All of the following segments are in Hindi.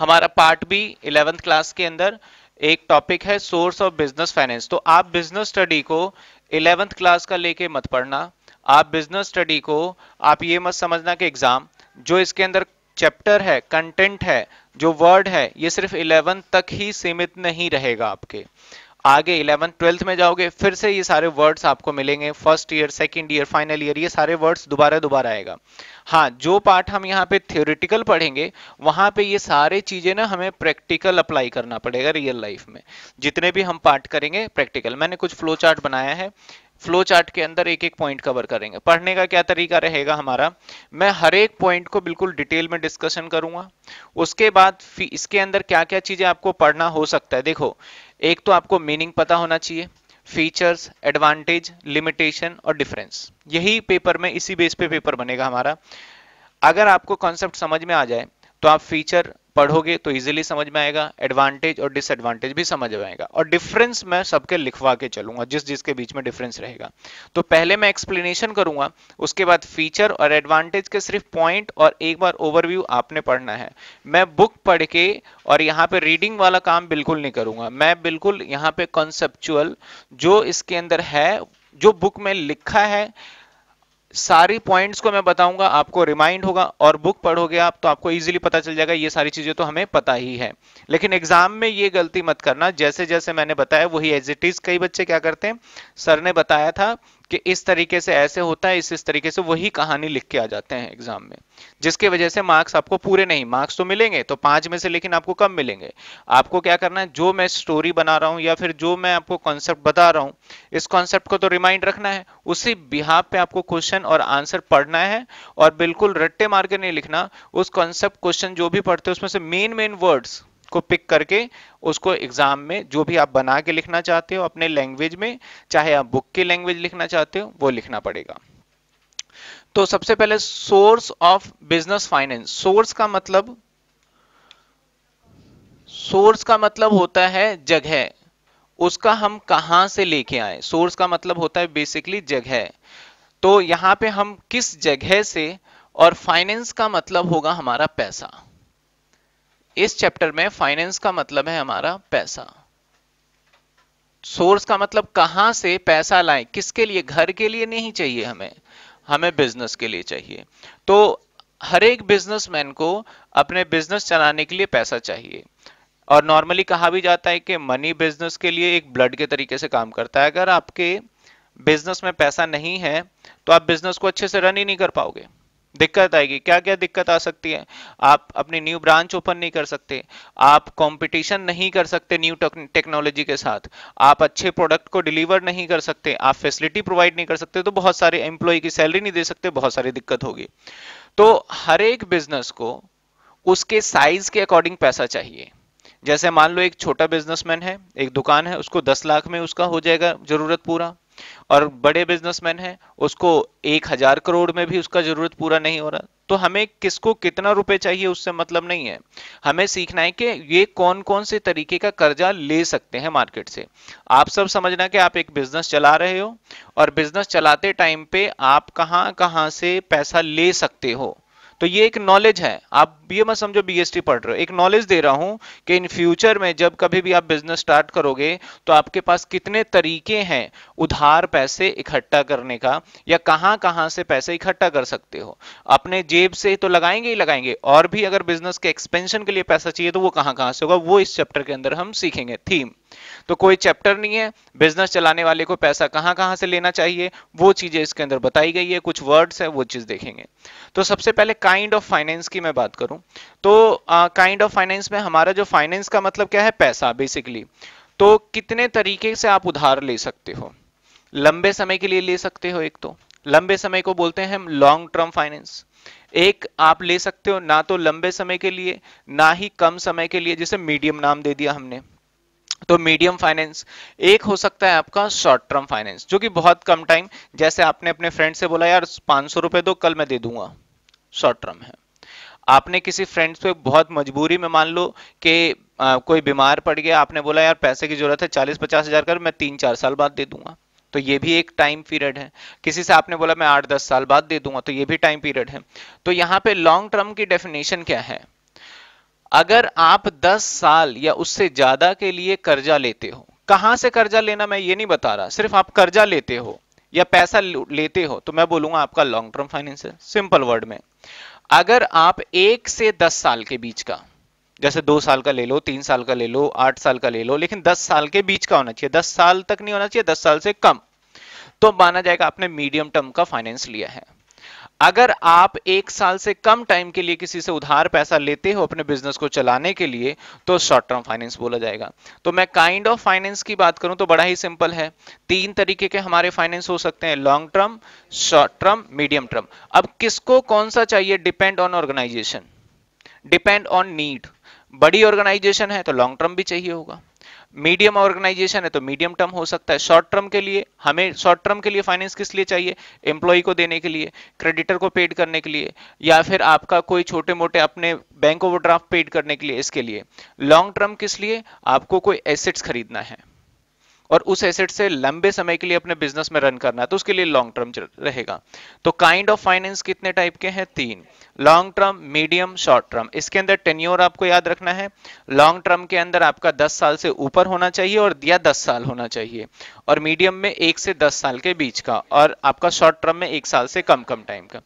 हमारा पार्ट भी इलेवेंथ क्लास के अंदर एक टॉपिक है सोर्स ऑफ बिजनेस फाइनेंस तो आप बिजनेस स्टडी को इलेवेंथ क्लास का लेके मत पढ़ना आप बिजनेस स्टडी को आप ये मत समझना कि एग्जाम जो इसके अंदर चैप्टर है कंटेंट है जो वर्ड है ये सिर्फ इलेवेंथ तक ही सीमित नहीं रहेगा आपके आगे इलेवंथ ट्वेल्थ में जाओगे फिर से ये सारे वर्ड्स आपको मिलेंगे first year second year final year ये सारे वर्ड्स दोबारा दोबारा आएगा हाँ जो पार्ट हम यहाँ पे थ्योरिटिकल पढ़ेंगे वहां पे ये सारे चीज़ें ना हमें प्रैक्टिकल अप्लाई करना पड़ेगा रियल लाइफ में जितने भी हम पार्ट करेंगे प्रैक्टिकल मैंने कुछ फ्लो चार्ट बनाया है फ्लो चार्ट के अंदर एक एक पॉइंट कवर करेंगे पढ़ने का क्या तरीका रहेगा हमारा मैं हर एक पॉइंट को बिल्कुल डिटेल में डिस्कशन करूंगा उसके बाद इसके अंदर क्या क्या चीज़ें आपको पढ़ना हो सकता है देखो एक तो आपको मीनिंग पता होना चाहिए फीचर्स एडवांटेज लिमिटेशन और डिफरेंस यही पेपर में इसी बेस पे पेपर बनेगा हमारा अगर आपको कॉन्सेप्ट समझ में आ जाए तो आप फीचर पढ़ोगे तो इजीली समझ में आएगा एडवांटेज और डिसएडवांटेज भी समझ में आएगा और डिफरेंस मैं सबके लिखवा के चलूंगा जिस जिसके बीच में डिफरेंस रहेगा तो पहले मैं एक्सप्लेनेशन करूंगा उसके बाद फीचर और एडवांटेज के सिर्फ पॉइंट और एक बार ओवरव्यू आपने पढ़ना है मैं बुक पढ़ के और यहाँ पे रीडिंग वाला काम बिल्कुल नहीं करूंगा मैं बिल्कुल यहाँ पे कॉन्सेप्चुअल जो इसके अंदर है जो बुक में लिखा है सारी पॉइंट्स को मैं बताऊंगा आपको रिमाइंड होगा और बुक पढ़ोगे आप तो आपको इजीली पता चल जाएगा ये सारी चीजें तो हमें पता ही है लेकिन एग्जाम में ये गलती मत करना जैसे जैसे मैंने बताया वही एज इट इज कई बच्चे क्या करते हैं सर ने बताया था कि इस तरीके से ऐसे होता है इस इस तरीके से वही कहानी लिख के आ जाते हैं एग्जाम में जिसके वजह से मार्क्स आपको पूरे नहीं मार्क्स तो मिलेंगे तो पांच में से लेकिन आपको कम मिलेंगे आपको क्या करना है जो मैं स्टोरी बना रहा हूँ या फिर जो मैं आपको कॉन्सेप्ट बता रहा हूँ इस कॉन्सेप्ट को तो रिमाइंड रखना है उसी बिहाब पे आपको क्वेश्चन और आंसर पढ़ना है और बिल्कुल रट्टे मार के नहीं लिखना उस कॉन्सेप्ट क्वेश्चन जो भी पढ़ते हैं उसमें से मेन मेन वर्ड्स को पिक करके उसको एग्जाम में जो भी आप बना के लिखना चाहते हो अपने लैंग्वेज में चाहे आप बुक की लैंग्वेज लिखना चाहते हो वो लिखना पड़ेगा तो सबसे पहले source of business finance source का मतलब सोर्स का मतलब होता है जगह उसका हम कहां से लेके आए सोर्स का मतलब होता है बेसिकली जगह तो यहां पे हम किस जगह से और फाइनेंस का मतलब होगा हमारा पैसा इस चैप्टर में फाइनेंस का मतलब है हमारा पैसा सोर्स का मतलब कहां से पैसा लाए किसके लिए घर के लिए नहीं चाहिए हमें हमें बिजनेस के लिए चाहिए तो हर एक बिजनेसमैन को अपने बिजनेस चलाने के लिए पैसा चाहिए और नॉर्मली कहा भी जाता है कि मनी बिजनेस के लिए एक ब्लड के तरीके से काम करता है अगर आपके बिजनेस में पैसा नहीं है तो आप बिजनेस को अच्छे से रन ही नहीं कर पाओगे दिक्कत आएगी क्या क्या दिक्कत आ सकती है आप अपनी न्यू ब्रांच ओपन नहीं कर सकते आप कंपटीशन नहीं कर सकते न्यू टेक्नोलॉजी के साथ आप अच्छे प्रोडक्ट को डिलीवर नहीं कर सकते आप फैसिलिटी प्रोवाइड नहीं कर सकते तो बहुत सारे एम्प्लॉय की सैलरी नहीं दे सकते बहुत सारी दिक्कत होगी तो हर एक बिजनेस को उसके साइज के अकॉर्डिंग पैसा चाहिए जैसे मान लो एक छोटा बिजनेसमैन है एक दुकान है उसको दस लाख में उसका हो जाएगा जरूरत पूरा और बड़े बिजनेसमैन है उसको एक हजार करोड़ में भी उसका जरूरत पूरा नहीं हो रहा तो हमें किसको कितना रुपए चाहिए उससे मतलब नहीं है हमें सीखना है कि ये कौन कौन से तरीके का कर्जा ले सकते हैं मार्केट से आप सब समझना कि आप एक बिजनेस चला रहे हो और बिजनेस चलाते टाइम पे आप कहां कहां से पैसा ले सकते हो तो ये एक नॉलेज है आप ये मत समझो बीएसटी पढ़ रहे हो एक नॉलेज दे रहा हूं कि इन फ्यूचर में जब कभी भी आप बिजनेस स्टार्ट करोगे तो आपके पास कितने तरीके हैं उधार पैसे इकट्ठा करने का या कहां कहां से पैसे इकट्ठा कर सकते हो अपने जेब से तो लगाएंगे ही लगाएंगे और भी अगर बिजनेस के एक्सपेंशन के लिए पैसा चाहिए तो वो कहां कहां से होगा वो इस चैप्टर के अंदर हम सीखेंगे थीम तो कोई चैप्टर नहीं है बिजनेस चलाने वाले को पैसा कहाँ कहाँ से लेना चाहिए वो चीजें इसके अंदर बताई गई है कुछ वर्ड्स है वो चीज देखेंगे तो सबसे पहले काइंड ऑफ फाइनेंस की मैं बात करूं तो काइंड ऑफ फाइनेंस में हमारा जो फाइनेंस का मतलब क्या है पैसा बेसिकली तो कितने तरीके से आप उधार ले सकते हो लंबे समय के लिए ले सकते हो एक तो लंबे समय को बोलते हैं हम लॉन्ग टर्म फाइनेंस एक आप ले सकते हो ना तो लंबे समय के लिए ना ही कम समय के लिए जिसे मीडियम नाम दे दिया हमने तो मीडियम फाइनेंस एक हो सकता है आपका शॉर्ट टर्म फाइनेंस जो कि बहुत कम टाइम जैसे आपने अपने फ्रेंड से बोला यार पांच सौ रुपए दो कल मैं दे दूंगा शॉर्ट टर्म है आपने किसी फ्रेंड से बहुत मजबूरी में मान लो कि कोई बीमार पड़ गया आपने बोला यार पैसे की जरूरत है चालीस पचास हजार कर मैं तीन चार साल बाद दे दूंगा तो ये भी एक टाइम पीरियड है किसी से आपने बोला मैं आठ दस साल बाद दे दूंगा तो ये भी टाइम पीरियड है तो यहाँ पे लॉन्ग टर्म की डेफिनेशन क्या है अगर आप 10 साल या उससे ज्यादा के लिए कर्जा लेते हो कहां से कर्जा लेना मैं ये नहीं बता रहा सिर्फ आप कर्जा लेते हो या पैसा लेते हो तो मैं बोलूंगा आपका लॉन्ग टर्म फाइनेंस है सिंपल वर्ड में अगर आप एक से दस साल के बीच का जैसे दो साल का ले लो तीन साल का ले लो आठ साल का ले लो लेकिन दस साल के बीच का होना चाहिए दस साल तक नहीं होना चाहिए दस साल से कम तो माना जाएगा आपने मीडियम टर्म का फाइनेंस लिया है अगर आप एक साल से कम टाइम के लिए किसी से उधार पैसा लेते हो अपने बिजनेस को चलाने के लिए तो शॉर्ट टर्म फाइनेंस बोला जाएगा तो मैं काइंड ऑफ फाइनेंस की बात करूं तो बड़ा ही सिंपल है तीन तरीके के हमारे फाइनेंस हो सकते हैं long term short term medium term अब किसको कौन सा चाहिए depend on organisation depend on need बड़ी ऑर्गेनाइजेशन है तो लॉन्ग टर्म भी चाहिए होगा मीडियम ऑर्गेनाइजेशन है तो मीडियम टर्म हो सकता है शॉर्ट टर्म के लिए हमें शॉर्ट टर्म के लिए फाइनेंस किस लिए चाहिए एम्प्लॉय को देने के लिए क्रेडिटर को पेड करने के लिए या फिर आपका कोई छोटे मोटे अपने बैंक ओवरड्राफ्ट पेड करने के लिए इसके लिए लॉन्ग टर्म किस लिए आपको कोई एसेट्स खरीदना है और उस एसेट से लंबे समय के लिए अपने बिजनेस में रन करना है तो उसके लिए लॉन्ग टर्म रहेगा तो काइंड ऑफ फाइनेंस कितने टाइप के हैं तीन long term medium short term इसके अंदर टेन्योर आपको याद रखना है लॉन्ग टर्म के अंदर आपका 10 साल से ऊपर होना चाहिए और दिया 10 साल होना चाहिए और मीडियम में एक से 10 साल के बीच का और आपका शॉर्ट टर्म में एक साल से कम कम टाइम का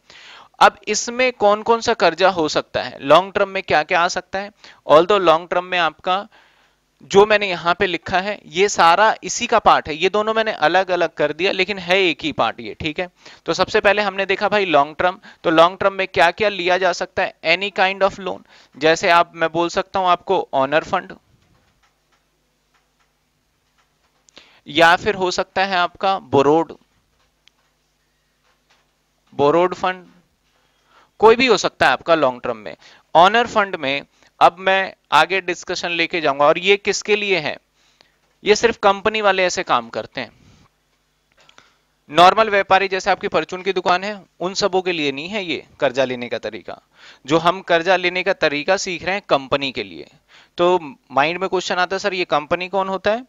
अब इसमें कौन कौन सा कर्जा हो सकता है लॉन्ग टर्म में क्या क्या आ सकता है ऑल लॉन्ग टर्म में आपका जो मैंने यहाँ पे लिखा है ये सारा इसी का पार्ट है ये दोनों मैंने अलग अलग कर दिया लेकिन है एक ही पार्ट ये ठीक है तो सबसे पहले हमने देखा भाई लॉन्ग टर्म तो लॉन्ग टर्म में क्या क्या लिया जा सकता है एनी काइंड ऑफ लोन जैसे आप मैं बोल सकता हूं आपको ऑनर फंड या फिर हो सकता है आपका बोरोड बोरोड फंड कोई भी हो सकता है आपका लॉन्ग टर्म में ऑनर फंड में अब मैं आगे डिस्कशन लेके जाऊंगा और ये किसके लिए है ये सिर्फ कंपनी वाले ऐसे काम करते हैं नॉर्मल व्यापारी जैसे आपकी परचून की दुकान है उन सबों के लिए नहीं है ये कर्जा लेने का तरीका जो हम कर्जा लेने का तरीका सीख रहे हैं कंपनी के लिए तो माइंड में क्वेश्चन आता है सर ये कंपनी कौन होता है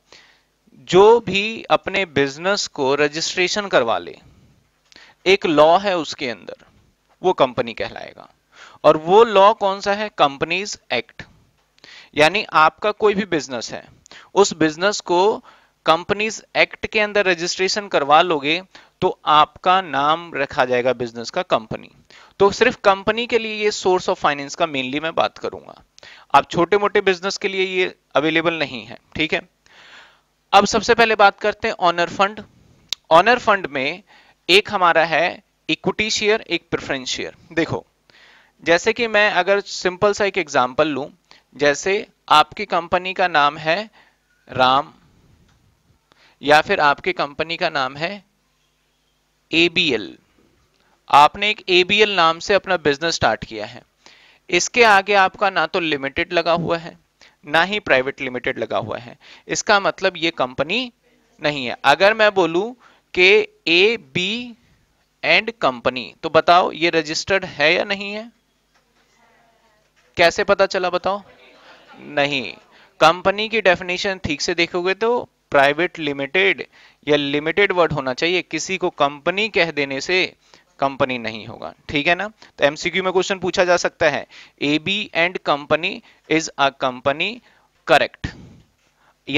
जो भी अपने बिजनेस को रजिस्ट्रेशन करवा ले एक लॉ है उसके अंदर वो कंपनी कहलाएगा और वो लॉ कौन सा है कंपनीज एक्ट यानी आपका कोई भी बिजनेस है उस बिजनेस को कंपनीज एक्ट के अंदर रजिस्ट्रेशन करवा लोगे तो आपका नाम रखा जाएगा बिजनेस का कंपनी तो सिर्फ कंपनी के लिए ये सोर्स ऑफ फाइनेंस का मेनली मैं बात करूंगा आप छोटे मोटे बिजनेस के लिए ये अवेलेबल नहीं है ठीक है अब सबसे पहले बात करते हैं ऑनर फंड ऑनर फंड में एक हमारा है इक्विटी शेयर एक प्रेफरेंस शेयर देखो जैसे कि मैं अगर सिंपल सा एक एग्जाम्पल लू जैसे आपकी कंपनी का नाम है राम या फिर आपकी कंपनी का नाम है एबीएल आपने एक एबीएल नाम से अपना बिजनेस स्टार्ट किया है इसके आगे आपका ना तो लिमिटेड लगा हुआ है ना ही प्राइवेट लिमिटेड लगा हुआ है इसका मतलब ये कंपनी नहीं है अगर मैं बोलूं के ए बी एंड कंपनी तो बताओ ये रजिस्टर्ड है या नहीं है कैसे पता चला बताओ नहीं कंपनी की डेफिनेशन ठीक से देखोगे तो प्राइवेट लिमिटेड या लिमिटेड वर्ड होना चाहिए किसी को कंपनी कह देने से कंपनी नहीं होगा ठीक है ना तो एमसीक्यू में क्वेश्चन पूछा जा सकता है A B and company is a company correct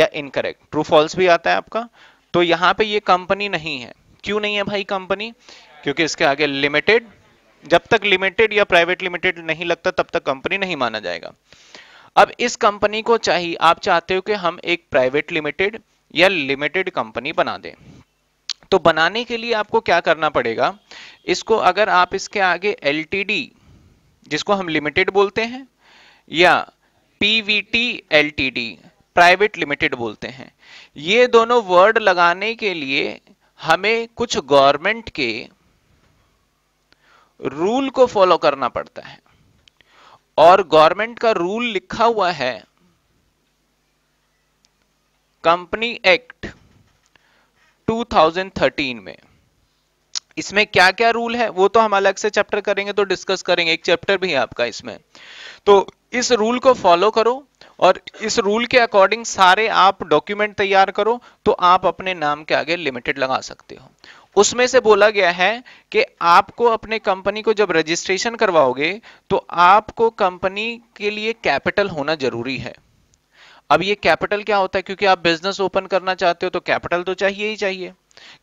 या इनकरेक्ट ट्रू फॉल्स भी आता है आपका तो यहाँ पे ये कंपनी नहीं है क्यों नहीं है भाई कंपनी क्योंकि इसके आगे लिमिटेड जब तक लिमिटेड या प्राइवेट लिमिटेड नहीं लगता तब तक कंपनी नहीं माना जाएगा अब इस कंपनी को चाहिए आप चाहते हो कि हम एक प्राइवेट लिमिटेड या लिमिटेड कंपनी बना दें तो बनाने के लिए आपको क्या करना पड़ेगा इसको अगर आप इसके आगे एल जिसको हम लिमिटेड बोलते हैं या पीवीटी एल प्राइवेट लिमिटेड बोलते हैं ये दोनों वर्ड लगाने के लिए हमें कुछ गवर्नमेंट के रूल को फॉलो करना पड़ता है और गवर्नमेंट का रूल लिखा हुआ है कंपनी एक्ट 2013 में इसमें क्या क्या रूल है वो तो हम अलग से चैप्टर करेंगे तो डिस्कस करेंगे एक चैप्टर भी है आपका इसमें तो इस रूल को फॉलो करो और इस रूल के अकॉर्डिंग सारे आप डॉक्यूमेंट तैयार करो तो आप अपने नाम के आगे लिमिटेड लगा सकते हो उसमें से बोला गया है कि आपको अपने कंपनी को जब रजिस्ट्रेशन करवाओगे तो आपको कंपनी के लिए कैपिटल होना जरूरी है अब ये कैपिटल क्या होता है क्योंकि आप बिजनेस ओपन करना चाहते हो तो कैपिटल तो चाहिए ही चाहिए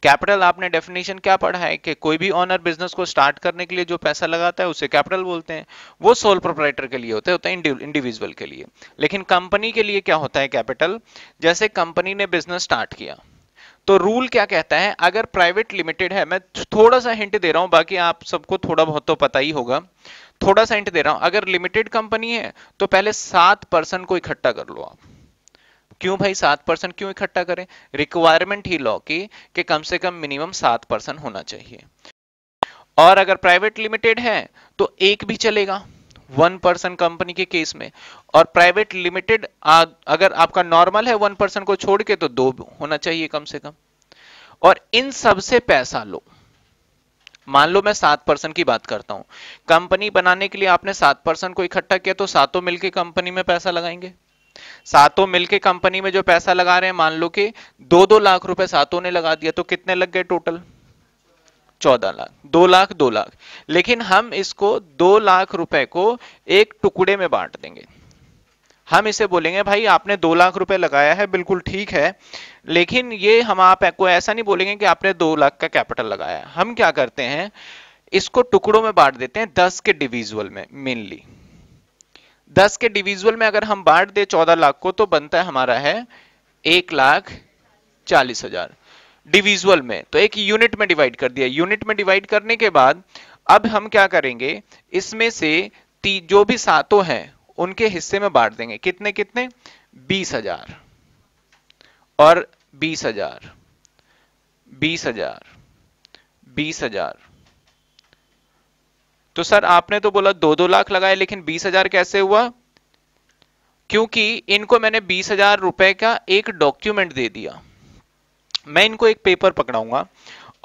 कैपिटल आपने डेफिनेशन क्या पढ़ा है कि कोई भी ऑनर बिजनेस को स्टार्ट करने के लिए जो पैसा लगाता है उसे कैपिटल बोलते हैं वो सोल प्रोपराइटर के लिए होते होते हैं इंडिविजुअल के लिए लेकिन कंपनी के लिए क्या होता है कैपिटल जैसे कंपनी ने बिजनेस स्टार्ट किया तो रूल क्या कहता है अगर प्राइवेट लिमिटेड है मैं थोड़ा सा हिंट दे रहा हूं बाकी आप सबको थोड़ा बहुत तो पता ही होगा थोड़ा सा हिंट दे रहा हूं अगर लिमिटेड कंपनी है तो पहले सात पर्सन को इकट्ठा कर लो आप क्यों भाई सात पर्सन क्यों इकट्ठा करें रिक्वायरमेंट ही लॉ की कि कम से कम मिनिमम सात पर्सन होना चाहिए और अगर प्राइवेट लिमिटेड है तो एक भी चलेगा वन पर्सन कंपनी के केस में और प्राइवेट लिमिटेड अगर आपका नॉर्मल है वन पर्सन को छोड़ के तो दो होना चाहिए कम से कम और इन सबसे पैसा लो मान लो मैं सात पर्सन की बात करता हूं कंपनी बनाने के लिए आपने सात पर्सन को इकट्ठा किया तो सातों मिलके कंपनी में पैसा लगाएंगे सातों मिलके कंपनी में जो पैसा लगा रहे हैं मान लो कि दो दो लाख रुपए सातों ने लगा दिया तो कितने लग गए टोटल चौदह लाख दो लाख दो लाख लेकिन हम इसको दो लाख रुपए को एक टुकड़े में बांट देंगे हम इसे बोलेंगे भाई आपने दो लाख रुपए लगाया है बिल्कुल ठीक है लेकिन ये हम आपको ऐसा नहीं बोलेंगे कि आपने दो लाख का कैपिटल लगाया हम क्या करते हैं इसको टुकड़ों में बांट देते हैं दस के डिविजुअल में मेनली दस के डिविजुअल में अगर हम बांट दे चौदह लाख को तो बनता है हमारा है एक लाख चालीस हजार डिविजुअल में तो एक यूनिट में डिवाइड कर दिया यूनिट में डिवाइड करने के बाद अब हम क्या करेंगे इसमें से जो भी सातों हैं उनके हिस्से में बांट देंगे कितने कितने बीस हजार और बीस हजार बीस हजार बीस हजार तो सर आपने तो बोला दो दो लाख लगाए लेकिन बीस हजार कैसे हुआ क्योंकि इनको मैंने बीस हजार रुपए का एक डॉक्यूमेंट दे दिया मैं इनको एक पेपर पकड़ाऊंगा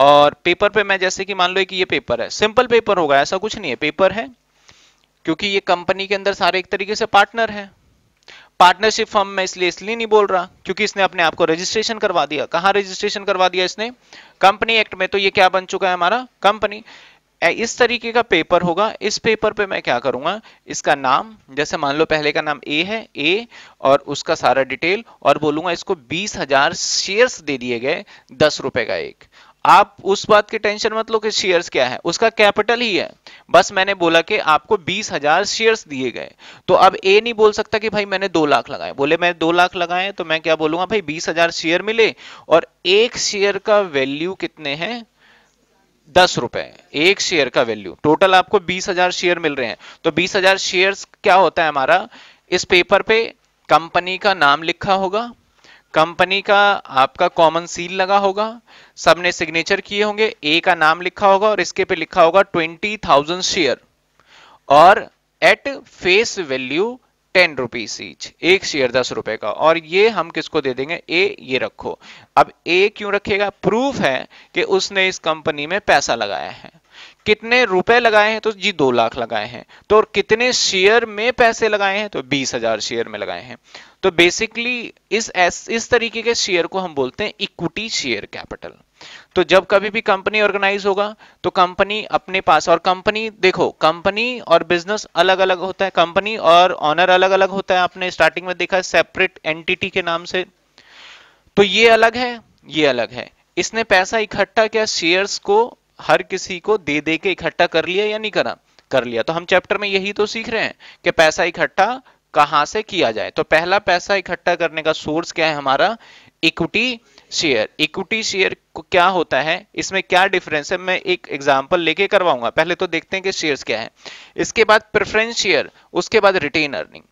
और पेपर पे मैं जैसे कि मान लो कि ये पेपर है सिंपल पेपर होगा ऐसा कुछ नहीं है पेपर है क्योंकि ये कंपनी के अंदर सारे एक तरीके से पार्टनर है पार्टनरशिप फर्म में इसलिए इसलिए नहीं बोल रहा क्योंकि इसने अपने आप को रजिस्ट्रेशन करवा दिया कहा रजिस्ट्रेशन करवा दिया इसने कंपनी एक्ट में तो ये क्या बन चुका है हमारा कंपनी इस तरीके का पेपर होगा इस पेपर पे मैं क्या करूंगा इसका नाम जैसे मान लो पहले का नाम ए है ए और उसका सारा डिटेल और बोलूंगा इसको बीस हजार शेयर्स दे दिए गए दस रुपए का एक आप उस बात की टेंशन मत लो कि शेयर्स क्या है उसका कैपिटल ही है बस मैंने बोला कि आपको बीस हजार शेयर्स दिए गए तो अब ए नहीं बोल सकता कि भाई मैंने दो लाख लगाए बोले मैं दो लाख लगाए तो मैं क्या बोलूंगा भाई बीस हजार शेयर मिले और एक शेयर का वैल्यू कितने हैं दस रुपए एक शेयर का वैल्यू टोटल आपको बीस हजार शेयर मिल रहे हैं तो बीस हजार शेयर क्या होता है हमारा इस पेपर पे कंपनी का नाम लिखा होगा कंपनी का आपका कॉमन सील लगा होगा सबने सिग्नेचर किए होंगे ए का नाम लिखा होगा और इसके पे लिखा होगा ट्वेंटी थाउजेंड शेयर और at face value ten rupees each एक शेयर दस रुपए का और ये हम किसको दे देंगे ए ये रखो अब ए क्यों रखेगा प्रूफ है कि उसने इस कंपनी में पैसा लगाया है कितने रुपए लगाए हैं तो जी दो लाख लगाए हैं तो और कितने शेयर में पैसे लगाए हैं तो बीस हजार शेयर में लगाए हैं तो बेसिकली इस एस इस तरीके के शेयर को हम बोलते हैं इक्विटी शेयर कैपिटल तो जब कभी भी कंपनी ऑर्गेनाइज होगा तो कंपनी अपने पास और कंपनी देखो कंपनी और बिजनेस अलग अलग होता है कंपनी और ऑनर अलग अलग होता है आपने स्टार्टिंग में देखा सेपरेट एंटिटी के नाम से तो ये अलग है ये अलग है इसने पैसा इकट्ठा किया शेयर्स को हर किसी को दे दे के इकट्ठा कर लिया या नहीं करा कर लिया तो हम चैप्टर में यही तो सीख रहे हैं कि पैसा इकट्ठा कहां से किया जाए तो पहला पैसा इकट्ठा करने का सोर्स क्या है हमारा इक्विटी शेयर इक्विटी शेयर को क्या होता है इसमें क्या डिफरेंस है मैं एक एग्जांपल लेके करवाऊंगा पहले तो देखते हैं कि शेयर्स क्या है इसके बाद प्रेफरेंस शेयर उसके बाद रिटेन अर्निंग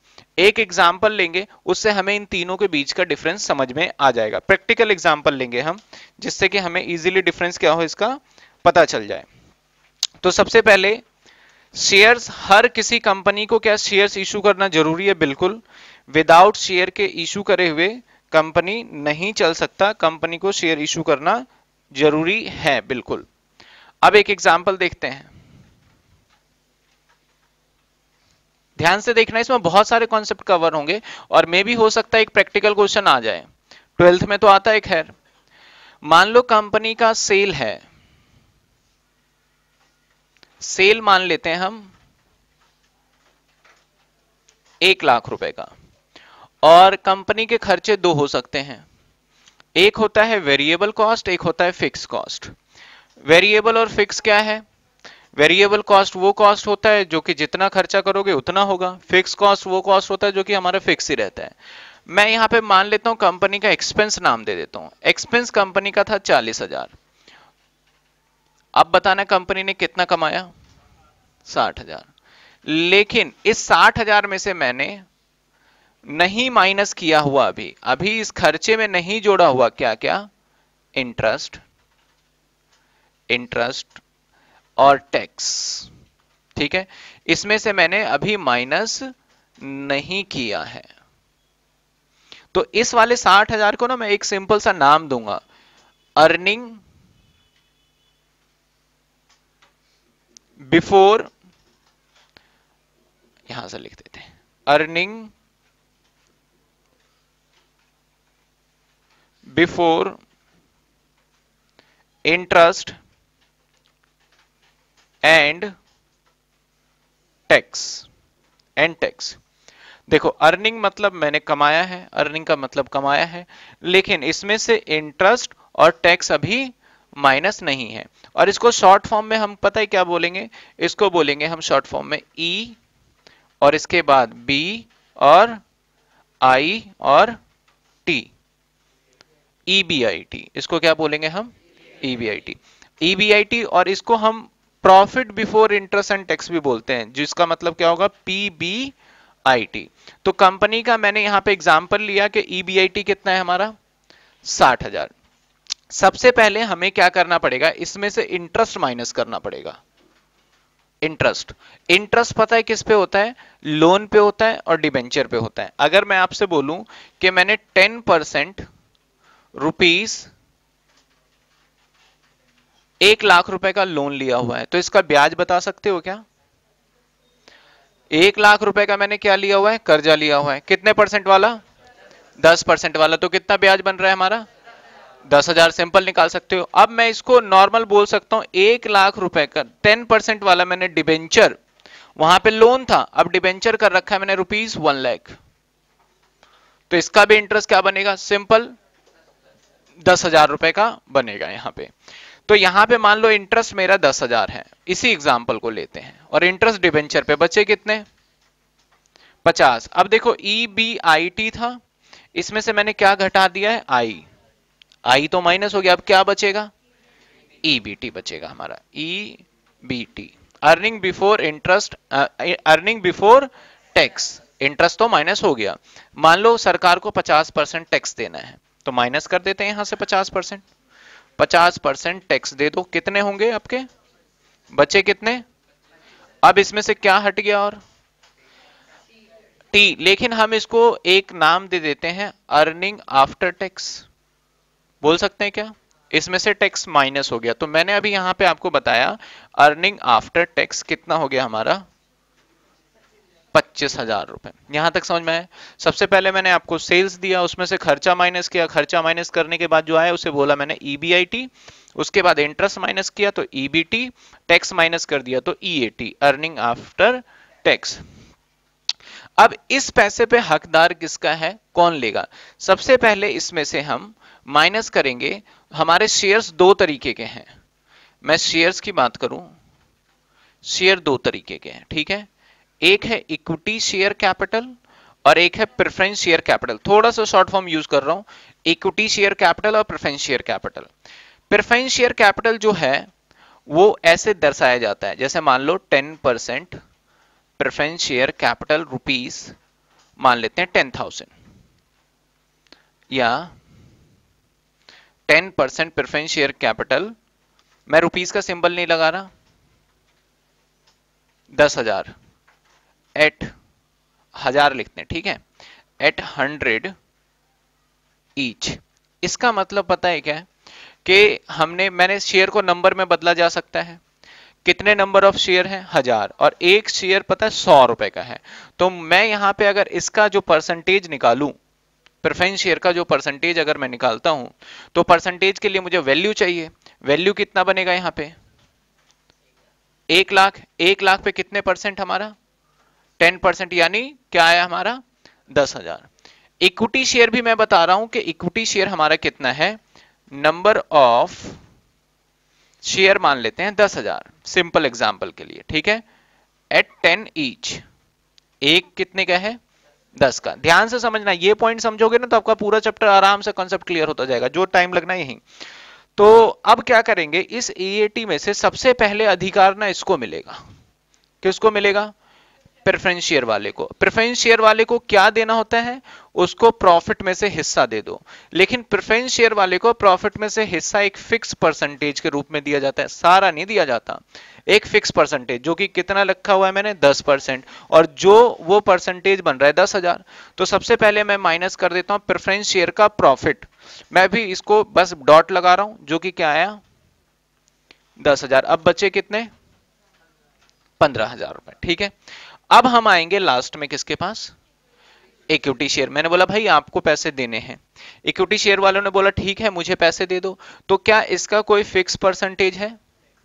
एक एग्जांपल लेंगे उससे हमें इन तीनों के बीच का डिफरेंस समझ में आ जाएगा प्रैक्टिकल एग्जाम्पल लेंगे हम जिससे कि हमें इजिली डिफरेंस क्या हो इसका पता चल जाए तो सबसे पहले शेयर्स हर किसी कंपनी को क्या शेयर्स इशू करना जरूरी है बिल्कुल विदाउट शेयर के इशू करे हुए कंपनी नहीं चल सकता कंपनी को शेयर इशू करना जरूरी है बिल्कुल अब एक एग्जाम्पल देखते हैं ध्यान से देखना इसमें बहुत सारे कॉन्सेप्ट कवर होंगे और मे भी हो सकता है एक प्रैक्टिकल क्वेश्चन आ जाए ट्वेल्थ में तो आता है खैर मान लो कंपनी का सेल है सेल मान लेते हैं हम एक लाख रुपए का और कंपनी के खर्चे दो हो सकते हैं एक होता है वेरिएबल कॉस्ट एक होता है फिक्स कॉस्ट वेरिएबल और फिक्स क्या है वेरिएबल कॉस्ट वो कॉस्ट होता है जो कि जितना खर्चा करोगे उतना होगा फिक्स कॉस्ट वो कॉस्ट होता है जो कि हमारा फिक्स ही रहता है मैं यहाँ पे मान लेता हूँ कंपनी का एक्सपेंस नाम दे देता हूँ एक्सपेंस कंपनी का था चालीस हजार अब बताना कंपनी ने कितना कमाया साठ हजार लेकिन इस साठ हजार में से मैंने नहीं माइनस किया हुआ अभी अभी इस खर्चे में नहीं जोड़ा हुआ क्या क्या इंटरेस्ट इंटरेस्ट और टैक्स ठीक है इसमें से मैंने अभी माइनस नहीं किया है तो इस वाले साठ हजार को ना मैं एक सिंपल सा नाम दूंगा अर्निंग बिफोर यहां से लिख देते हैं earning before interest and tax and tax देखो अर्निंग मतलब मैंने कमाया है अर्निंग का मतलब कमाया है लेकिन इसमें से इंटरेस्ट और टैक्स अभी माइनस नहीं है और इसको शॉर्ट फॉर्म में हम पता है क्या बोलेंगे इसको बोलेंगे हम शॉर्ट फॉर्म में ई e, और इसके बाद बी और आई और T E B I T इसको क्या बोलेंगे हम E B I T E B I T और इसको हम profit before interest and tax भी बोलते हैं जिसका मतलब क्या होगा पी बी आई टी तो कंपनी का मैंने यहां पे एग्जाम्पल लिया कि ई बी आई टी कितना है हमारा साठ हजार सबसे पहले हमें क्या करना पड़ेगा इसमें से इंटरेस्ट माइनस करना पड़ेगा इंटरेस्ट इंटरेस्ट पता है किस पे होता है लोन पे होता है और डिबेंचर पे होता है अगर मैं आपसे बोलूं कि मैंने 10 परसेंट रुपीज एक लाख रुपए का लोन लिया हुआ है तो इसका ब्याज बता सकते हो क्या एक लाख रुपए का मैंने क्या लिया हुआ है कर्जा लिया हुआ है कितने परसेंट वाला दस परसेंट वाला तो कितना ब्याज बन रहा है हमारा दस हजार सैंपल निकाल सकते हो अब मैं इसको नॉर्मल बोल सकता हूं एक लाख रुपए का टेन परसेंट वाला मैंने डिबेंचर वहां पे लोन था अब डिबेंचर कर रखा है मैंने रुपीज वन लैख तो इसका भी इंटरेस्ट क्या बनेगा सिंपल दस हजार रुपए का बनेगा यहाँ पे तो यहाँ पे मान लो इंटरेस्ट मेरा दस हजार है इसी एग्जाम्पल को लेते हैं और इंटरेस्ट डिबेंचर पे बचे कितने पचास अब देखो ई बी आई टी था इसमें से मैंने क्या घटा दिया है आई आई तो माइनस हो गया अब क्या बचेगा ईबीटी e बचेगा हमारा EBT earning before interest earning before tax interest तो माइनस हो गया मान लो सरकार को 50 परसेंट टैक्स देना है तो माइनस कर देते हैं यहां से 50 परसेंट पचास परसेंट टैक्स दे दो कितने होंगे आपके बचे कितने अब इसमें से क्या हट गया और टी लेकिन हम इसको एक नाम दे देते हैं अर्निंग आफ्टर टैक्स बोल सकते हैं क्या इसमें से टैक्स माइनस हो गया तो मैंने अभी यहां पे आपको बताया अर्निंग आफ्टर टैक्स कितना हो गया हमारा पच्चीस हजार रुपए यहां तक समझ में आया सबसे पहले मैंने आपको सेल्स दिया उसमें से खर्चा माइनस किया खर्चा माइनस करने के बाद जो आया उसे बोला मैंने ईबीआईटी e उसके बाद इंटरेस्ट माइनस किया तो ईबीटी टैक्स माइनस कर दिया तो ईएटी अर्निंग आफ्टर टैक्स अब इस पैसे पे हकदार किसका है कौन लेगा सबसे पहले इसमें से हम माइनस करेंगे हमारे शेयर्स दो तरीके के हैं मैं शेयर्स की बात करूं शेयर दो तरीके के हैं ठीक है एक है इक्विटी शेयर कैपिटल और एक है प्रेफरेंस शेयर कैपिटल थोड़ा सा शॉर्ट फॉर्म यूज कर रहा हूं इक्विटी शेयर कैपिटल और preference share capital preference share capital जो है वो ऐसे दर्शाया जाता है जैसे मान लो 10 percent preference share capital rupees मान लेते हैं 10,000 या ten percent preference share capital मैं रुपीज का सिंबल नहीं लगा रहा दस हजार एट हजार लिखते हैं ठीक है एट हंड्रेड ईच इसका मतलब पता है क्या है कि हमने मैंने शेयर को नंबर में बदला जा सकता है कितने नंबर ऑफ शेयर हैं हजार और एक शेयर पता है सौ रुपए का है तो मैं यहां पे अगर इसका जो परसेंटेज निकालूं प्रेफरेंस शेयर का जो परसेंटेज अगर मैं निकालता हूं तो परसेंटेज के लिए मुझे वैल्यू चाहिए वैल्यू कितना बनेगा यहां पे एक लाख एक लाख पे कितने परसेंट हमारा टेन परसेंट यानी क्या आया हमारा दस हजार इक्विटी शेयर भी मैं बता रहा हूं कि इक्विटी शेयर हमारा कितना है नंबर ऑफ शेयर मान लेते हैं दस हजार सिंपल एग्जाम्पल के लिए ठीक है एट टेन ईच एक कितने का है दस का ध्यान से समझना ये पॉइंट समझोगे ना तो आपका पूरा चैप्टर आराम से कॉन्सेप्ट क्लियर होता जाएगा जो टाइम लगना यही तो अब क्या करेंगे इस ईएटी में से सबसे पहले अधिकार ना इसको मिलेगा किसको मिलेगा प्रेफरेंस शेयर वाले को प्रेफरेंस शेयर वाले को क्या देना होता है उसको प्रॉफिट में से हिस्सा दे दो लेकिन प्रेफरेंस शेयर वाले को प्रॉफिट में से हिस्सा एक फिक्स परसेंटेज के रूप में दिया जाता है सारा नहीं दिया जाता एक फिक्स परसेंटेज जो कि कितना रखा हुआ है मैंने दस परसेंट और जो वो परसेंटेज बन रहा है दस हजार तो सबसे पहले मैं माइनस कर देता हूं प्रेफरेंस शेयर का प्रॉफिट मैं भी इसको बस डॉट लगा रहा हूं जो कि क्या आया दस हजार अब बचे कितने पंद्रह हजार रुपए ठीक है अब हम आएंगे लास्ट में किसके पास इक्विटी शेयर मैंने बोला भाई आपको पैसे देने हैं इक्विटी शेयर वालों ने बोला ठीक है मुझे पैसे दे दो तो क्या इसका कोई फिक्स परसेंटेज है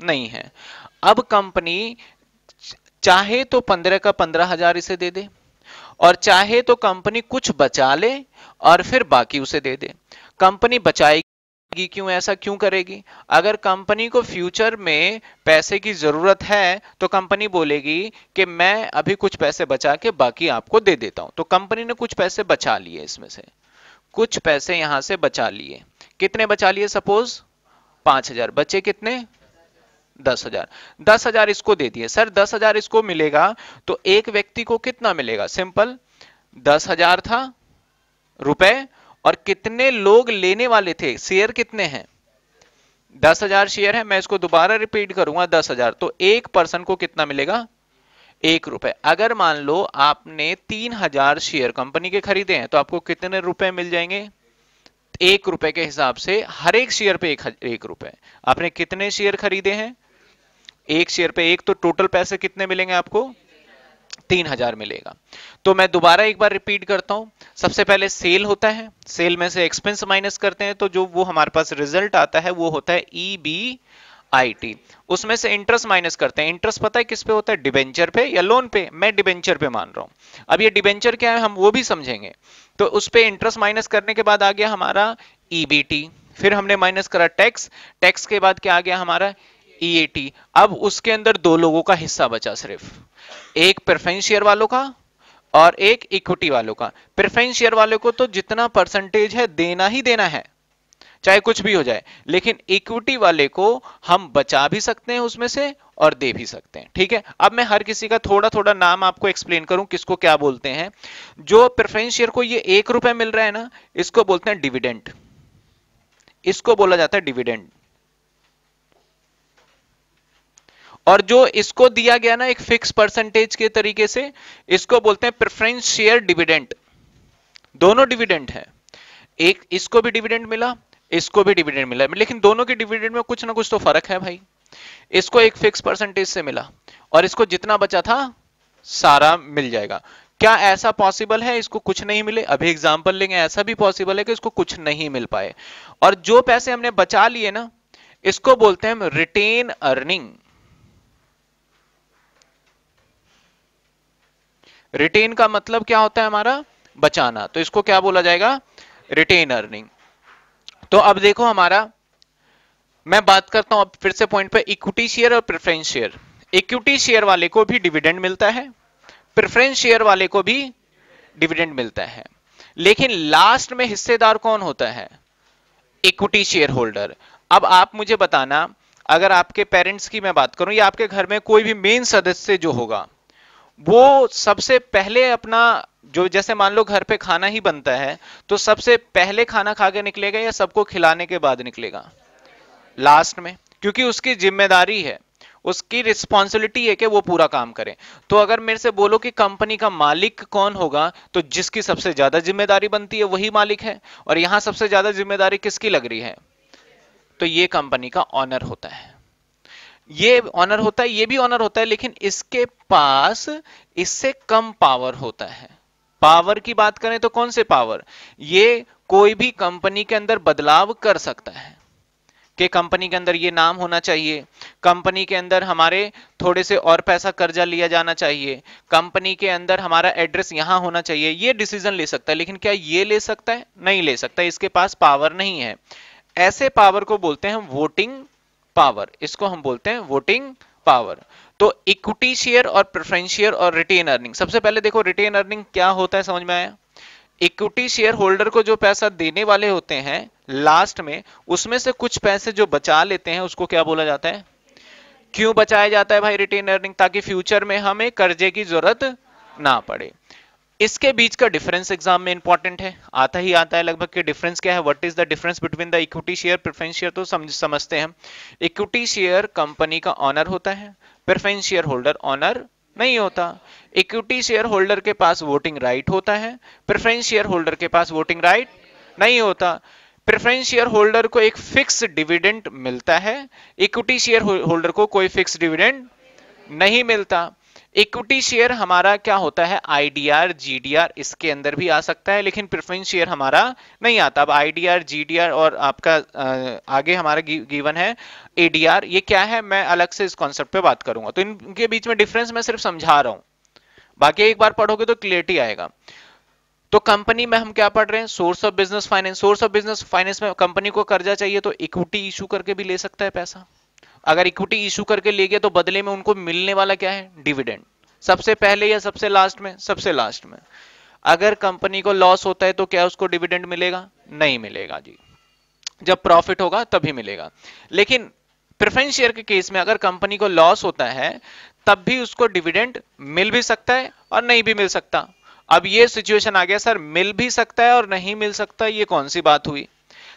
नहीं है अब कंपनी चाहे तो पंद्रह का पंद्रह हजार इसे दे दे और चाहे तो कंपनी कुछ बचा ले और फिर बाकी उसे दे दे कंपनी बचाएगी करेगी क्यों ऐसा क्यों करेगी अगर कंपनी को फ्यूचर में पैसे की जरूरत है तो कंपनी बोलेगी कि मैं अभी कुछ पैसे बचा के बाकी आपको दे देता हूं तो कंपनी ने कुछ पैसे बचा लिए इसमें से कुछ पैसे यहां से बचा लिए कितने बचा लिए सपोज पांच हजार बचे कितने दस हजार दस हजार इसको दे दिए सर दस हजार इसको मिलेगा तो एक व्यक्ति को कितना मिलेगा सिंपल दस हजार था रुपए और कितने लोग लेने वाले थे शेयर कितने हैं दस हजार शेयर है मैं इसको दोबारा रिपीट करूंगा दस हजार तो एक पर्सन को कितना मिलेगा एक रुपए अगर मान लो आपने तीन हजार शेयर कंपनी के खरीदे हैं तो आपको कितने रुपए मिल जाएंगे एक रुपए के हिसाब से हर एक शेयर पे एक, एक रुपए आपने कितने शेयर खरीदे हैं एक शेयर पे एक तो टोटल पैसे कितने मिलेंगे आपको तीन हजार मिलेगा तो मैं दोबारा एक बार रिपीट करता हूं सबसे पहले सेल होता है सेल में से एक्सपेंस माइनस करते हैं तो जो वो हमारे पास रिजल्ट आता है वो होता है ई बी आई टी उसमें से इंटरेस्ट माइनस करते हैं इंटरेस्ट पता है किस पे होता है डिबेंचर पे या लोन पे मैं डिबेंचर पे मान रहा हूं अब ये डिबेंचर क्या है हम वो भी समझेंगे तो उस पर इंटरेस्ट माइनस करने के बाद आ गया हमारा ईबीटी e फिर हमने माइनस करा टैक्स टैक्स के बाद क्या आ गया हमारा ईएटी e अब उसके अंदर दो लोगों का हिस्सा बचा सिर्फ एक प्रेफरेंस शेयर वालों का और एक इक्विटी वालों का प्रेफरेंस शेयर वालों को तो जितना परसेंटेज है देना ही देना है चाहे कुछ भी हो जाए लेकिन इक्विटी वाले को हम बचा भी सकते हैं उसमें से और दे भी सकते हैं ठीक है अब मैं हर किसी का थोड़ा थोड़ा नाम आपको एक्सप्लेन करूं किसको क्या बोलते हैं जो प्रेफरेंस शेयर को ये एक रुपए मिल रहा है ना इसको बोलते हैं डिविडेंड इसको बोला जाता है डिविडेंड और जो इसको दिया गया ना एक फिक्स परसेंटेज के तरीके से इसको बोलते हैं प्रेफरेंस शेयर डिविडेंट दोनों डिविडेंट है एक इसको भी डिविडेंट मिला इसको भी डिविडेंट मिला लेकिन दोनों के डिविडेंट में कुछ ना कुछ तो फर्क है भाई इसको एक फिक्स परसेंटेज से मिला और इसको जितना बचा था सारा मिल जाएगा क्या ऐसा पॉसिबल है इसको कुछ नहीं मिले अभी एग्जाम्पल लेंगे ऐसा भी पॉसिबल है कि इसको कुछ नहीं मिल पाए और जो पैसे हमने बचा लिए ना इसको बोलते हैं हम रिटेन अर्निंग रिटेन का मतलब क्या होता है हमारा बचाना तो इसको क्या बोला जाएगा रिटेन अर्निंग तो अब देखो हमारा मैं बात करता हूं अब फिर से पॉइंट पर इक्विटी शेयर और प्रेफरेंस शेयर इक्विटी शेयर वाले को भी डिविडेंड मिलता है प्रेफरेंस शेयर वाले को भी डिविडेंड मिलता है लेकिन लास्ट में हिस्सेदार कौन होता है इक्विटी शेयर होल्डर अब आप मुझे बताना अगर आपके पेरेंट्स की मैं बात करूं या आपके घर में कोई भी मेन सदस्य जो होगा वो सबसे पहले अपना जो जैसे मान लो घर पे खाना ही बनता है तो सबसे पहले खाना खा के निकलेगा या सबको खिलाने के बाद निकलेगा लास्ट में क्योंकि उसकी जिम्मेदारी है उसकी रिस्पॉन्सिबिलिटी है कि वो पूरा काम करे तो अगर मेरे से बोलो कि कंपनी का मालिक कौन होगा तो जिसकी सबसे ज्यादा जिम्मेदारी बनती है वही मालिक है और यहां सबसे ज्यादा जिम्मेदारी किसकी लग रही है तो ये कंपनी का ऑनर होता है ये ऑनर होता है ये भी ऑनर होता है लेकिन इसके पास इससे कम पावर होता है पावर की बात करें तो कौन से पावर ये कोई भी कंपनी के अंदर बदलाव कर सकता है कि कंपनी के अंदर ये नाम होना चाहिए कंपनी के अंदर हमारे थोड़े से और पैसा कर्जा लिया जाना चाहिए कंपनी के अंदर हमारा एड्रेस यहां होना चाहिए ये डिसीजन ले सकता है लेकिन क्या ये ले सकता है नहीं ले सकता इसके पास पावर नहीं है ऐसे पावर को बोलते हैं वोटिंग पावर इसको हम बोलते हैं वोटिंग पावर तो इक्विटी शेयर और प्रेफरेंशियर और रिटेन अर्निंग सबसे पहले देखो रिटेन अर्निंग क्या होता है समझ में आया इक्विटी शेयर होल्डर को जो पैसा देने वाले होते हैं लास्ट में उसमें से कुछ पैसे जो बचा लेते हैं उसको क्या बोला जाता है क्यों बचाया जाता है भाई रिटेन अर्निंग ताकि फ्यूचर में हमें कर्जे की जरूरत ना पड़े इसके बीच का डिफरेंस एग्जाम में इंपॉर्टेंट है आता ही आता है लगभग कि डिफरेंस क्या है what is the difference between the equity share preference share तो समझ समझते हैं इक्विटी शेयर कंपनी का ऑनर होता है प्रेफरेंस शेयर होल्डर ऑनर नहीं होता इक्विटी शेयर होल्डर के पास वोटिंग राइट होता है प्रेफरेंस शेयर होल्डर के पास वोटिंग राइट नहीं होता प्रेफरेंस शेयर होल्डर को एक फिक्स डिविडेंड मिलता है इक्विटी शेयर होल्डर को कोई फिक्स डिविडेंड नहीं मिलता इक्विटी शेयर हमारा क्या होता है आईडीआर जीडीआर इसके अंदर भी आ सकता है लेकिन प्रिफरेंस शेयर हमारा नहीं आता अब आईडीआर जीडीआर और आपका आगे हमारा गिवन है एडीआर ये क्या है मैं अलग से इस कॉन्सेप्ट पे बात करूंगा तो इनके बीच में डिफरेंस मैं सिर्फ समझा रहा हूं बाकी एक बार पढ़ोगे तो क्लियरिटी आएगा तो कंपनी में हम क्या पढ़ रहे हैं source of business finance source of business finance में कंपनी को कर्जा चाहिए तो इक्विटी इशू करके भी ले सकता है पैसा अगर इक्विटी इशू करके ले गया तो बदले में उनको मिलने वाला क्या है डिविडेंड सबसे पहले या सबसे लास्ट में सबसे लास्ट में अगर कंपनी को लॉस होता है तो क्या उसको डिविडेंड मिलेगा नहीं मिलेगा जी जब प्रॉफिट होगा तभी मिलेगा लेकिन प्रिफरेंस शेयर के केस में अगर कंपनी को लॉस होता है तब भी उसको डिविडेंड मिल भी सकता है और नहीं भी मिल सकता अब ये सिचुएशन आ गया सर मिल भी सकता है और नहीं मिल सकता ये कौन सी बात हुई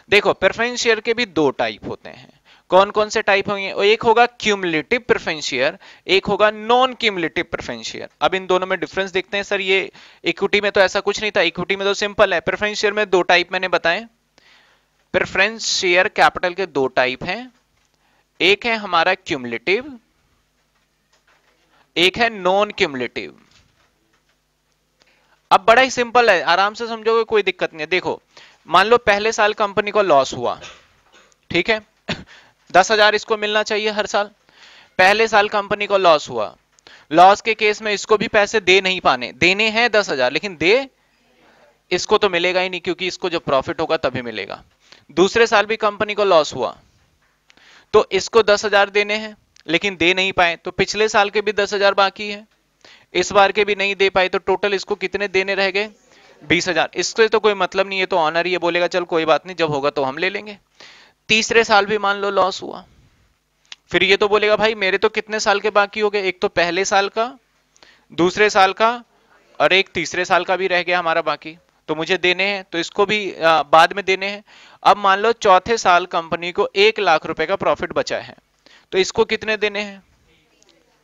देखो प्रिफरेंस शेयर के भी दो टाइप होते हैं कौन कौन से टाइप होंगे एक होगा क्यूमलेटिव प्रिफेंशियर एक होगा नॉन क्यूमलेटिव प्रिफेंशियर अब इन दोनों में डिफरेंस देखते हैं सर ये इक्विटी में तो ऐसा कुछ नहीं था इक्विटी में तो सिंपल है प्रिफेंशियर में दो टाइप मैंने बताए प्रेफरेंस शेयर कैपिटल के दो टाइप हैं एक है हमारा क्यूमलेटिव एक है नॉन क्यूमलेटिव अब बड़ा ही सिंपल है आराम से समझोगे कोई दिक्कत नहीं है देखो मान लो पहले साल कंपनी को लॉस हुआ ठीक है दस हजार इसको मिलना चाहिए हर साल पहले साल कंपनी को लॉस हुआ लॉस के केस में इसको भी पैसे दे नहीं पाने देने हैं दस हजार लेकिन दे इसको तो मिलेगा ही नहीं क्योंकि इसको जो प्रॉफिट होगा तभी मिलेगा दूसरे साल भी कंपनी को लॉस हुआ तो इसको दस हजार देने हैं लेकिन दे नहीं पाए तो पिछले साल के भी दस हजार बाकी है इस बार के भी नहीं दे पाए तो टोटल इसको कितने देने रह गए बीस हजार इसके तो कोई मतलब नहीं है तो ऑनर ये बोलेगा चल कोई बात नहीं जब होगा तो हम ले लेंगे तीसरे साल भी मान लो लॉस हुआ फिर ये तो बोलेगा भाई मेरे तो कितने साल के बाकी हो गए एक तो पहले साल का दूसरे साल का और एक तीसरे साल का भी रह गया हमारा बाकी तो मुझे देने हैं तो इसको भी आ, बाद में देने हैं अब मान लो चौथे साल कंपनी को एक लाख रुपए का प्रॉफिट बचा है तो इसको कितने देने हैं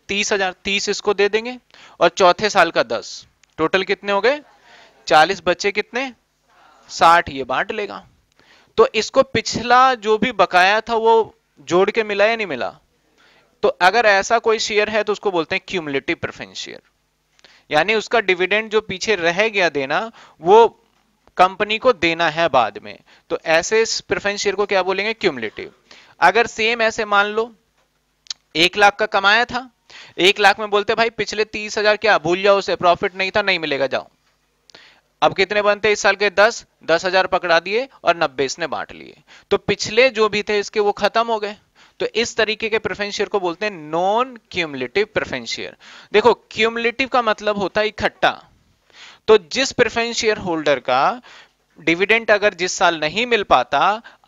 तीस हजार तीस इसको दे देंगे और चौथे साल का दस टोटल कितने हो गए चालीस बच्चे कितने साठ ये बांट लेगा तो इसको पिछला जो भी बकाया था वो जोड़ के मिला या नहीं मिला तो अगर ऐसा कोई शेयर है तो उसको बोलते हैं क्यूमलेटिव प्रेफरेंस शेयर यानी उसका डिविडेंड जो पीछे रह गया देना वो कंपनी को देना है बाद में तो ऐसे प्रेफरेंस शेयर को क्या बोलेंगे क्यूमलेटिव अगर सेम ऐसे मान लो एक लाख का कमाया था एक लाख में बोलते भाई पिछले तीस हजार क्या भूल जाओ उसे प्रॉफिट नहीं था नहीं मिलेगा जाओ अब कितने बनते इस साल के दस दस हजार पकड़ा दिए और नब्बे इसने बांट लिए तो पिछले जो भी थे इसके वो खत्म हो गए तो इस तरीके के प्रेफेंशियर को बोलते हैं नॉन क्यूमलेटिव प्रेफेंशियर देखो क्यूमलेटिव का मतलब होता है इकट्ठा तो जिस प्रेफेंशियर होल्डर का डिविडेंट अगर जिस साल नहीं मिल पाता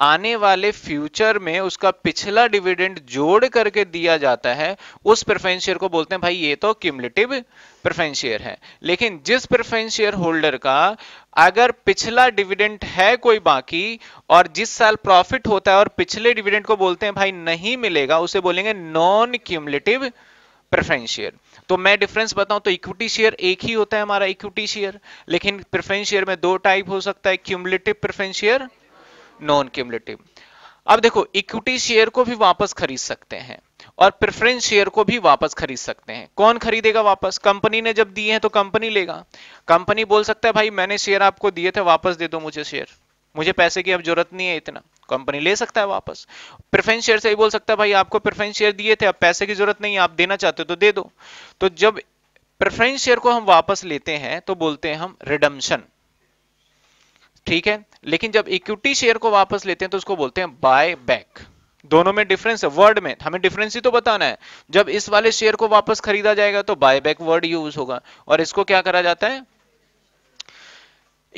आने वाले फ्यूचर में उसका पिछला डिविडेंट जोड़ करके दिया जाता है उस प्रेफरेंशियर को बोलते हैं भाई ये तो क्यूमलेटिव प्रेफरेंशियर है लेकिन जिस प्रेफरेंशियर होल्डर का अगर पिछला डिविडेंट है कोई बाकी और जिस साल प्रॉफिट होता है और पिछले डिविडेंट को बोलते हैं भाई नहीं मिलेगा उसे बोलेंगे नॉन क्यूमलेटिव प्रेफरेंशियर तो मैं डिफरेंस बताऊं तो इक्विटी शेयर एक ही होता है हमारा इक्विटी शेयर लेकिन प्रेफरेंस शेयर में दो टाइप हो सकता है cumulative preference share non cumulative अब देखो इक्विटी शेयर को भी वापस खरीद सकते हैं और प्रेफरेंस शेयर को भी वापस खरीद सकते हैं कौन खरीदेगा वापस कंपनी ने जब दिए हैं तो कंपनी लेगा कंपनी बोल सकता है भाई मैंने शेयर आपको दिए थे वापस दे दो मुझे शेयर मुझे पैसे की अब जरूरत नहीं है इतना कंपनी ले सकता है वापस प्रेफरेंस शेयर से ही बोल सकता है भाई आपको प्रेफरेंस शेयर दिए थे अब पैसे की जरूरत नहीं आप देना चाहते हो तो दे दो तो जब प्रेफरेंस शेयर को हम वापस लेते हैं तो बोलते हैं हम रिडम्शन ठीक है लेकिन जब इक्विटी शेयर को वापस लेते हैं तो उसको बोलते हैं बाय बैक दोनों में डिफरेंस है वर्ड में हमें डिफरेंस ही तो बताना है जब इस वाले शेयर को वापस खरीदा जाएगा तो बाय बैक वर्ड यूज होगा और इसको क्या करा जाता है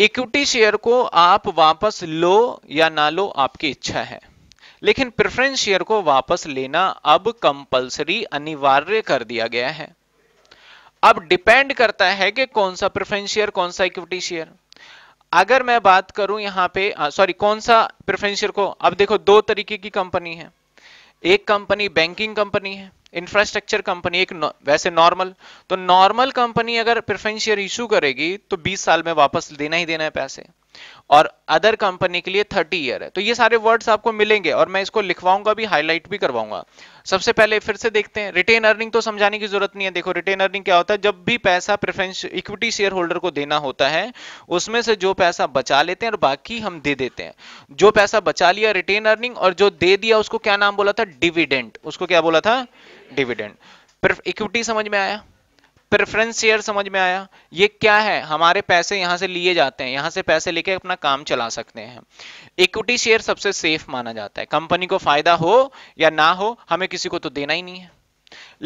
इक्विटी शेयर को आप वापस लो या ना लो आपकी इच्छा है लेकिन प्रेफरेंस शेयर को वापस लेना अब कंपलसरी अनिवार्य कर दिया गया है अब डिपेंड करता है कि कौन सा प्रेफरेंस शेयर कौन सा इक्विटी शेयर अगर मैं बात करूं यहां पे सॉरी कौन सा प्रेफरेंस शेयर को अब देखो दो तरीके की कंपनी है एक कंपनी बैंकिंग कंपनी है इंफ्रास्ट्रक्चर कंपनी एक वैसे नॉर्मल तो नॉर्मल कंपनी अगर प्रेफरेंस इशू करेगी तो 20 साल में वापस देना ही देना है पैसे और अदर कंपनी के लिए थर्टी ईयर है तो ये सारे वर्ड्स आपको मिलेंगे और मैं इसको लिखवाऊंगा भी हाईलाइट भी करवाऊंगा सबसे पहले फिर से देखते हैं रिटेन अर्निंग तो समझाने की जरूरत नहीं है देखो रिटेन अर्निंग क्या होता है जब भी पैसा प्रेफरेंस इक्विटी शेयर होल्डर को देना होता है उसमें से जो पैसा बचा लेते हैं और बाकी हम दे देते हैं जो पैसा बचा लिया रिटेन अर्निंग और जो दे दिया उसको क्या नाम बोला था डिविडेंट उसको क्या बोला था डिविडेंट इक्विटी समझ में आया प्रेफरेंस शेयर समझ में आया ये क्या है हमारे पैसे यहाँ से लिए जाते हैं यहाँ से पैसे लेके अपना काम चला सकते हैं इक्विटी शेयर सबसे सेफ माना जाता है कंपनी को फायदा हो या ना हो हमें किसी को तो देना ही नहीं है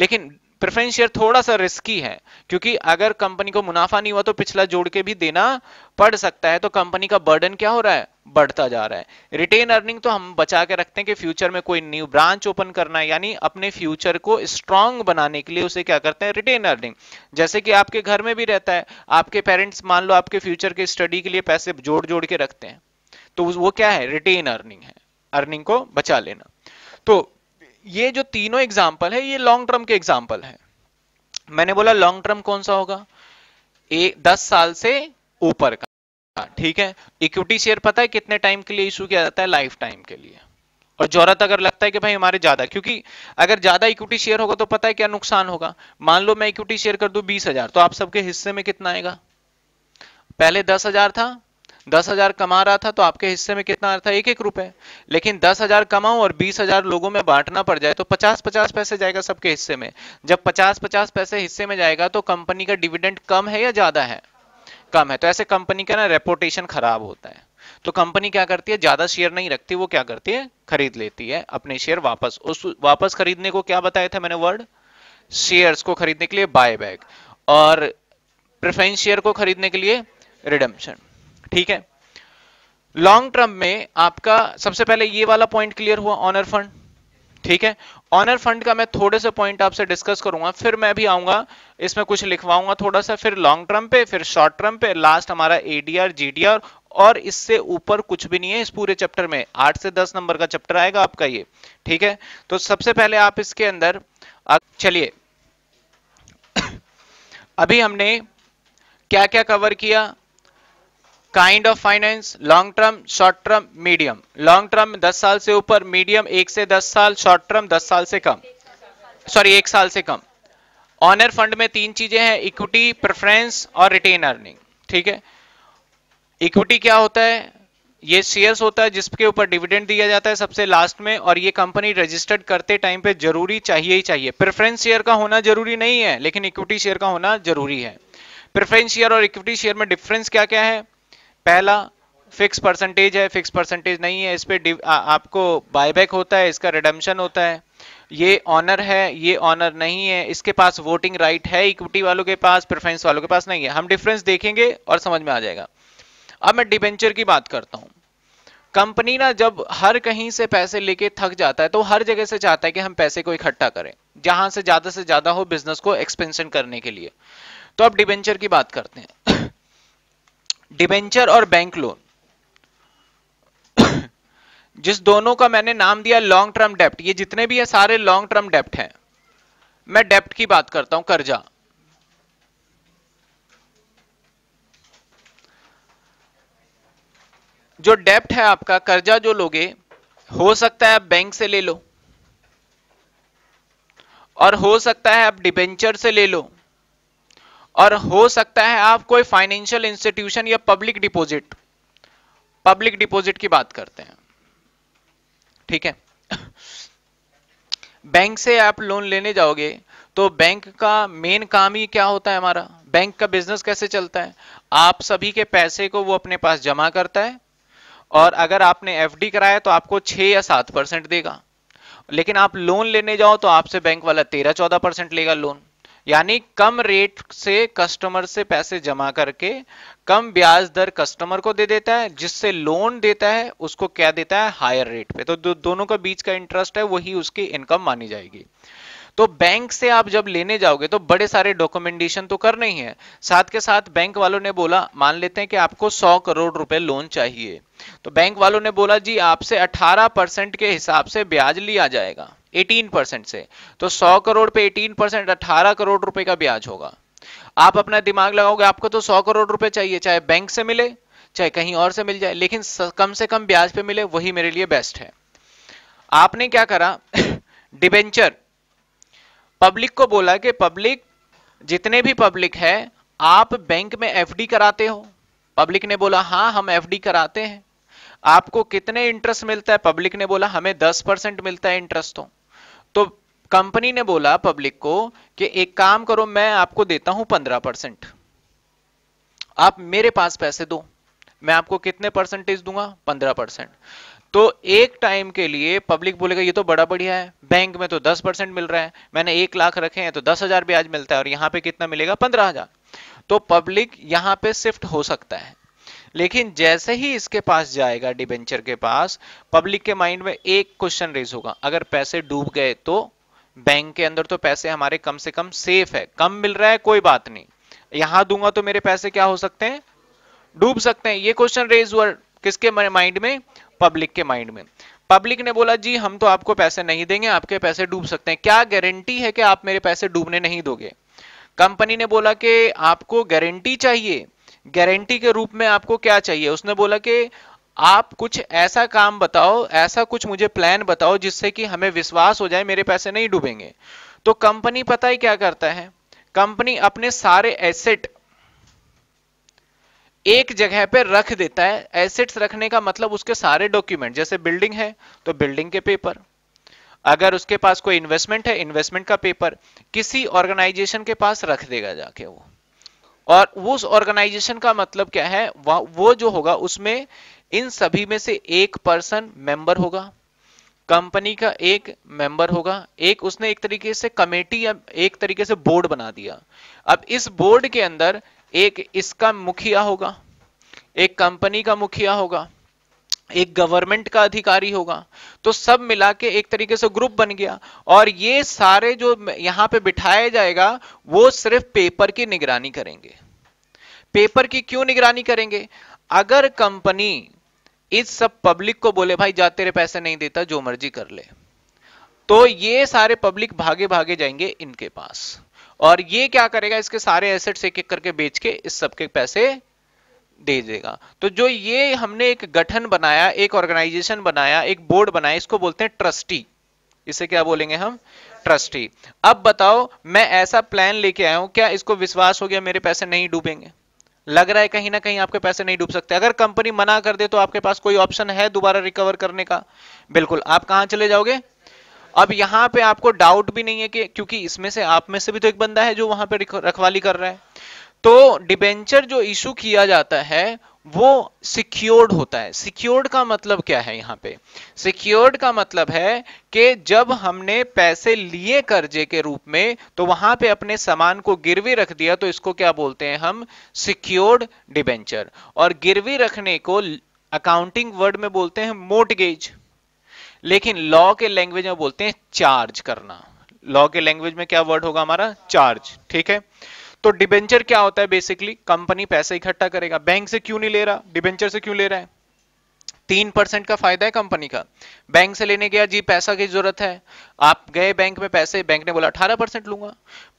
लेकिन प्रेफरेंस शेयर थोड़ा सा रिस्की है क्योंकि अगर कंपनी को मुनाफा नहीं हुआ तो पिछला जोड़ के भी देना पड़ सकता है तो कंपनी का बर्डन क्या हो रहा है बढ़ता जा रहा है रिटेन अर्निंग तो हम बचा के रखते हैं कि फ्यूचर में कोई न्यू ब्रांच ओपन करना है यानी अपने फ्यूचर को स्ट्रांग बनाने के लिए उसे क्या करते हैं रिटेन अर्निंग जैसे कि आपके घर में भी रहता है आपके पेरेंट्स मान लो आपके फ्यूचर के स्टडी के लिए पैसे जोड़ जोड़ के रखते हैं तो वो क्या है रिटेन अर्निंग है अर्निंग को बचा लेना तो ये जो तीनों एग्जाम्पल है ये लॉन्ग टर्म के एग्जाम्पल है मैंने बोला लॉन्ग टर्म कौन सा होगा ए दस साल से ऊपर का ठीक है इक्विटी शेयर पता है कितने टाइम के लिए इशू किया जाता है लाइफ टाइम के लिए और जरूरत अगर लगता है कि भाई हमारे ज्यादा क्योंकि अगर ज्यादा इक्विटी शेयर होगा तो पता है क्या नुकसान होगा मान लो मैं इक्विटी शेयर कर दू बीस हजार तो आप सबके हिस्से में कितना आएगा पहले दस हजार था दस हजार कमा रहा था तो आपके हिस्से में कितना आ रहा था एक एक रुपए लेकिन दस हजार कमाऊं और बीस हजार लोगों में बांटना पड़ जाए तो पचास पचास पैसे जाएगा सबके हिस्से में जब पचास पचास पैसे हिस्से में जाएगा तो कंपनी का डिविडेंड कम है या ज्यादा है कम है तो ऐसे कंपनी का ना रेपोटेशन खराब होता है तो कंपनी क्या करती है ज्यादा शेयर नहीं रखती वो क्या करती है खरीद लेती है अपने शेयर वापस उस वापस खरीदने को क्या बताया था मैंने वर्ड शेयर्स को खरीदने के लिए बाय और प्रेफरेंस शेयर को खरीदने के लिए रिडम्पशन ठीक है लॉन्ग टर्म में आपका सबसे पहले ये वाला पॉइंट क्लियर हुआ ऑनर फंड ठीक है ऑनर फंड का मैं थोड़े से पॉइंट आपसे डिस्कस करूंगा फिर मैं भी आऊंगा इसमें कुछ लिखवाऊंगा थोड़ा सा फिर लॉन्ग टर्म पे फिर शॉर्ट टर्म पे लास्ट हमारा एडीआर जीडीआर और इससे ऊपर कुछ भी नहीं है इस पूरे चैप्टर में आठ से दस नंबर का चैप्टर आएगा आपका ये ठीक है तो सबसे पहले आप इसके अंदर चलिए अभी हमने क्या क्या कवर किया kind of finance long term short term medium long term 10 साल से ऊपर मीडियम एक से 10 साल शॉर्ट टर्म 10 साल से कम सॉरी एक साल से कम ऑनर फंड में तीन चीजें हैं इक्विटी प्रेफरेंस और रिटेन अर्निंग ठीक है इक्विटी क्या होता है ये शेयर्स होता है जिसके ऊपर डिविडेंड दिया जाता है सबसे लास्ट में और ये कंपनी रजिस्टर्ड करते टाइम पे जरूरी चाहिए ही चाहिए प्रेफरेंस शेयर का होना जरूरी नहीं है लेकिन इक्विटी शेयर का होना जरूरी है प्रेफरेंस शेयर और इक्विटी शेयर में डिफरेंस क्या क्या है पहला फिक्स परसेंटेज है फिक्स परसेंटेज नहीं है इस पर आपको बायबैक होता है इसका रिडम्शन होता है ये ऑनर है ये ऑनर नहीं है इसके पास वोटिंग राइट right है इक्विटी वालों के पास प्रेफरेंस वालों के पास नहीं है हम डिफरेंस देखेंगे और समझ में आ जाएगा अब मैं डिबेंचर की बात करता हूं कंपनी ना जब हर कहीं से पैसे लेके थक जाता है तो हर जगह से चाहता है कि हम पैसे को इकट्ठा करें जहां से ज्यादा से ज्यादा हो बिजनेस को एक्सपेंशन करने के लिए तो अब डिबेंचर की बात करते हैं डिबेंचर और बैंक लोन जिस दोनों का मैंने नाम दिया लॉन्ग टर्म डेप्ट ये जितने भी है सारे लॉन्ग टर्म डेप्ट हैं मैं डेप्ट की बात करता हूं कर्जा जो डेप्ट है आपका कर्जा जो लोगे हो सकता है आप बैंक से ले लो और हो सकता है आप डिबेंचर से ले लो और हो सकता है आप कोई फाइनेंशियल इंस्टीट्यूशन या पब्लिक डिपॉजिट पब्लिक डिपॉजिट की बात करते हैं ठीक है बैंक से आप लोन लेने जाओगे तो बैंक का मेन काम ही क्या होता है हमारा बैंक का बिजनेस कैसे चलता है आप सभी के पैसे को वो अपने पास जमा करता है और अगर आपने एफडी कराया तो आपको छह या सात परसेंट देगा लेकिन आप लोन लेने जाओ तो आपसे बैंक वाला तेरह चौदह परसेंट लेगा लोन यानी कम रेट से कस्टमर से पैसे जमा करके कम ब्याज दर कस्टमर को दे देता है जिससे लोन देता है उसको क्या देता है हायर रेट पे तो दो, दोनों का बीच का इंटरेस्ट है वही उसकी इनकम मानी जाएगी तो बैंक से आप जब लेने जाओगे तो बड़े सारे डॉक्यूमेंटेशन तो करने ही है साथ के साथ बैंक वालों ने बोला मान लेते हैं कि आपको 100 करोड़ रुपए लोन चाहिए तो बैंक वालों ने बोला जी आपसे 18 परसेंट के हिसाब से ब्याज लिया जाएगा 18 परसेंट से तो 100 करोड़ पे 18 परसेंट अठारह करोड़ रुपए का ब्याज होगा आप अपना दिमाग लगाओगे आपको तो 100 करोड़ रुपए चाहिए चाहे बैंक से मिले चाहे कहीं और से मिल जाए लेकिन कम से कम ब्याज पे मिले वही मेरे लिए बेस्ट है आपने क्या करा डिबेंचर पब्लिक को बोला कि पब्लिक जितने भी पब्लिक है आप बैंक में एफ कराते हो पब्लिक ने बोला हाँ हम एफ कराते हैं आपको कितने इंटरेस्ट मिलता है पब्लिक ने बोला हमें 10 परसेंट मिलता है इंटरेस्ट तो तो कंपनी ने बोला पब्लिक को कि एक काम करो मैं आपको देता हूं पंद्रह परसेंट आप मेरे पास पैसे दो मैं आपको कितने परसेंटेज दूंगा पंद्रह परसेंट तो एक टाइम के लिए पब्लिक बोलेगा ये तो बड़ा बढ़िया है बैंक में तो दस परसेंट मिल रहा है मैंने एक लाख रखे हैं तो दस हजार ब्याज मिलता है और यहां पे कितना मिलेगा पंद्रह हजार तो पब्लिक यहां पे शिफ्ट हो सकता है लेकिन जैसे ही इसके पास जाएगा डिबेंचर के पास पब्लिक के माइंड में एक क्वेश्चन रेज होगा अगर पैसे डूब गए तो बैंक के अंदर तो पैसे हमारे कम से कम सेफ है कम मिल रहा है कोई बात नहीं यहां दूंगा तो मेरे पैसे क्या हो सकते हैं डूब सकते हैं ये क्वेश्चन रेज हुआ किसके माइंड में पब्लिक के माइंड में पब्लिक ने बोला जी हम तो आपको पैसे नहीं देंगे आपके पैसे डूब सकते हैं क्या गारंटी है कि आप मेरे पैसे डूबने नहीं दोगे कंपनी ने बोला कि आपको गारंटी चाहिए गारंटी के रूप में आपको क्या चाहिए उसने बोला कि आप कुछ ऐसा काम बताओ ऐसा कुछ मुझे प्लान बताओ जिससे कि हमें विश्वास हो जाए मेरे पैसे नहीं डूबेंगे तो कंपनी पता ही क्या करता है कंपनी अपने सारे एसेट एक जगह पे रख देता है एसेट्स रखने का मतलब उसके सारे डॉक्यूमेंट जैसे बिल्डिंग है तो बिल्डिंग के पेपर अगर उसके पास कोई इन्वेस्टमेंट है इन्वेस्टमेंट का पेपर किसी ऑर्गेनाइजेशन के पास रख देगा जाके वो और उस ऑर्गेनाइजेशन का मतलब क्या है वो जो होगा उसमें इन सभी में से एक पर्सन मेंबर होगा कंपनी का एक मेंबर होगा एक उसने एक तरीके से कमेटी या एक तरीके से बोर्ड बना दिया अब इस बोर्ड के अंदर एक इसका मुखिया होगा एक कंपनी का मुखिया होगा एक गवर्नमेंट का अधिकारी होगा तो सब मिला के एक तरीके से ग्रुप बन गया और ये सारे जो यहां पे बिठाया जाएगा वो सिर्फ पेपर की निगरानी करेंगे पेपर की क्यों निगरानी करेंगे अगर कंपनी इस सब पब्लिक को बोले भाई जा तेरे पैसे नहीं देता जो मर्जी कर ले तो ये सारे पब्लिक भागे भागे जाएंगे इनके पास और ये क्या करेगा इसके सारे एसेट्स एक एक करके बेच के इस सबके पैसे दे देगा तो जो ये हमने एक गठन बनाया एक ऑर्गेनाइजेशन बनाया एक बोर्ड बनाया इसको बोलते हैं ट्रस्टी इसे क्या बोलेंगे हम ट्रस्टी अब बताओ मैं ऐसा प्लान लेके आया हूं क्या इसको विश्वास हो गया मेरे पैसे नहीं डूबेंगे लग रहा है कहीं ना कहीं आपके पैसे नहीं डूब सकते अगर कंपनी मना कर दे तो आपके पास कोई ऑप्शन है दोबारा रिकवर करने का बिल्कुल आप कहां चले जाओगे अब यहां पे आपको डाउट भी नहीं है कि क्योंकि इसमें से आप में से भी तो एक बंदा है जो वहां पे रखवाली कर रहा है तो डिबेंचर जो इशू किया जाता है वो सिक्योर्ड होता है सिक्योर्ड का मतलब क्या है यहाँ पे सिक्योर्ड का मतलब है कि जब हमने पैसे लिए कर्जे के रूप में तो वहां पे अपने सामान को गिरवी रख दिया तो इसको क्या बोलते हैं हम सिक्योर्ड डिबेंचर और गिरवी रखने को अकाउंटिंग वर्ड में बोलते हैं मोटगेज लेकिन लॉ के लैंग्वेज में बोलते हैं चार्ज करना लॉ के लैंग्वेज में क्या वर्ड होगा हमारा चार्ज ठीक है तो डिबेंचर क्या होता है बेसिकली कंपनी पैसे इकट्ठा करेगा बैंक से क्यों नहीं ले रहा डिबेंचर से क्यों ले रहा है तीन परसेंट का फायदा है कंपनी का बैंक से लेने गया जी पैसा की जरूरत है आप गए बैंक में पैसे बैंक ने बोला अठारह परसेंट लूंगा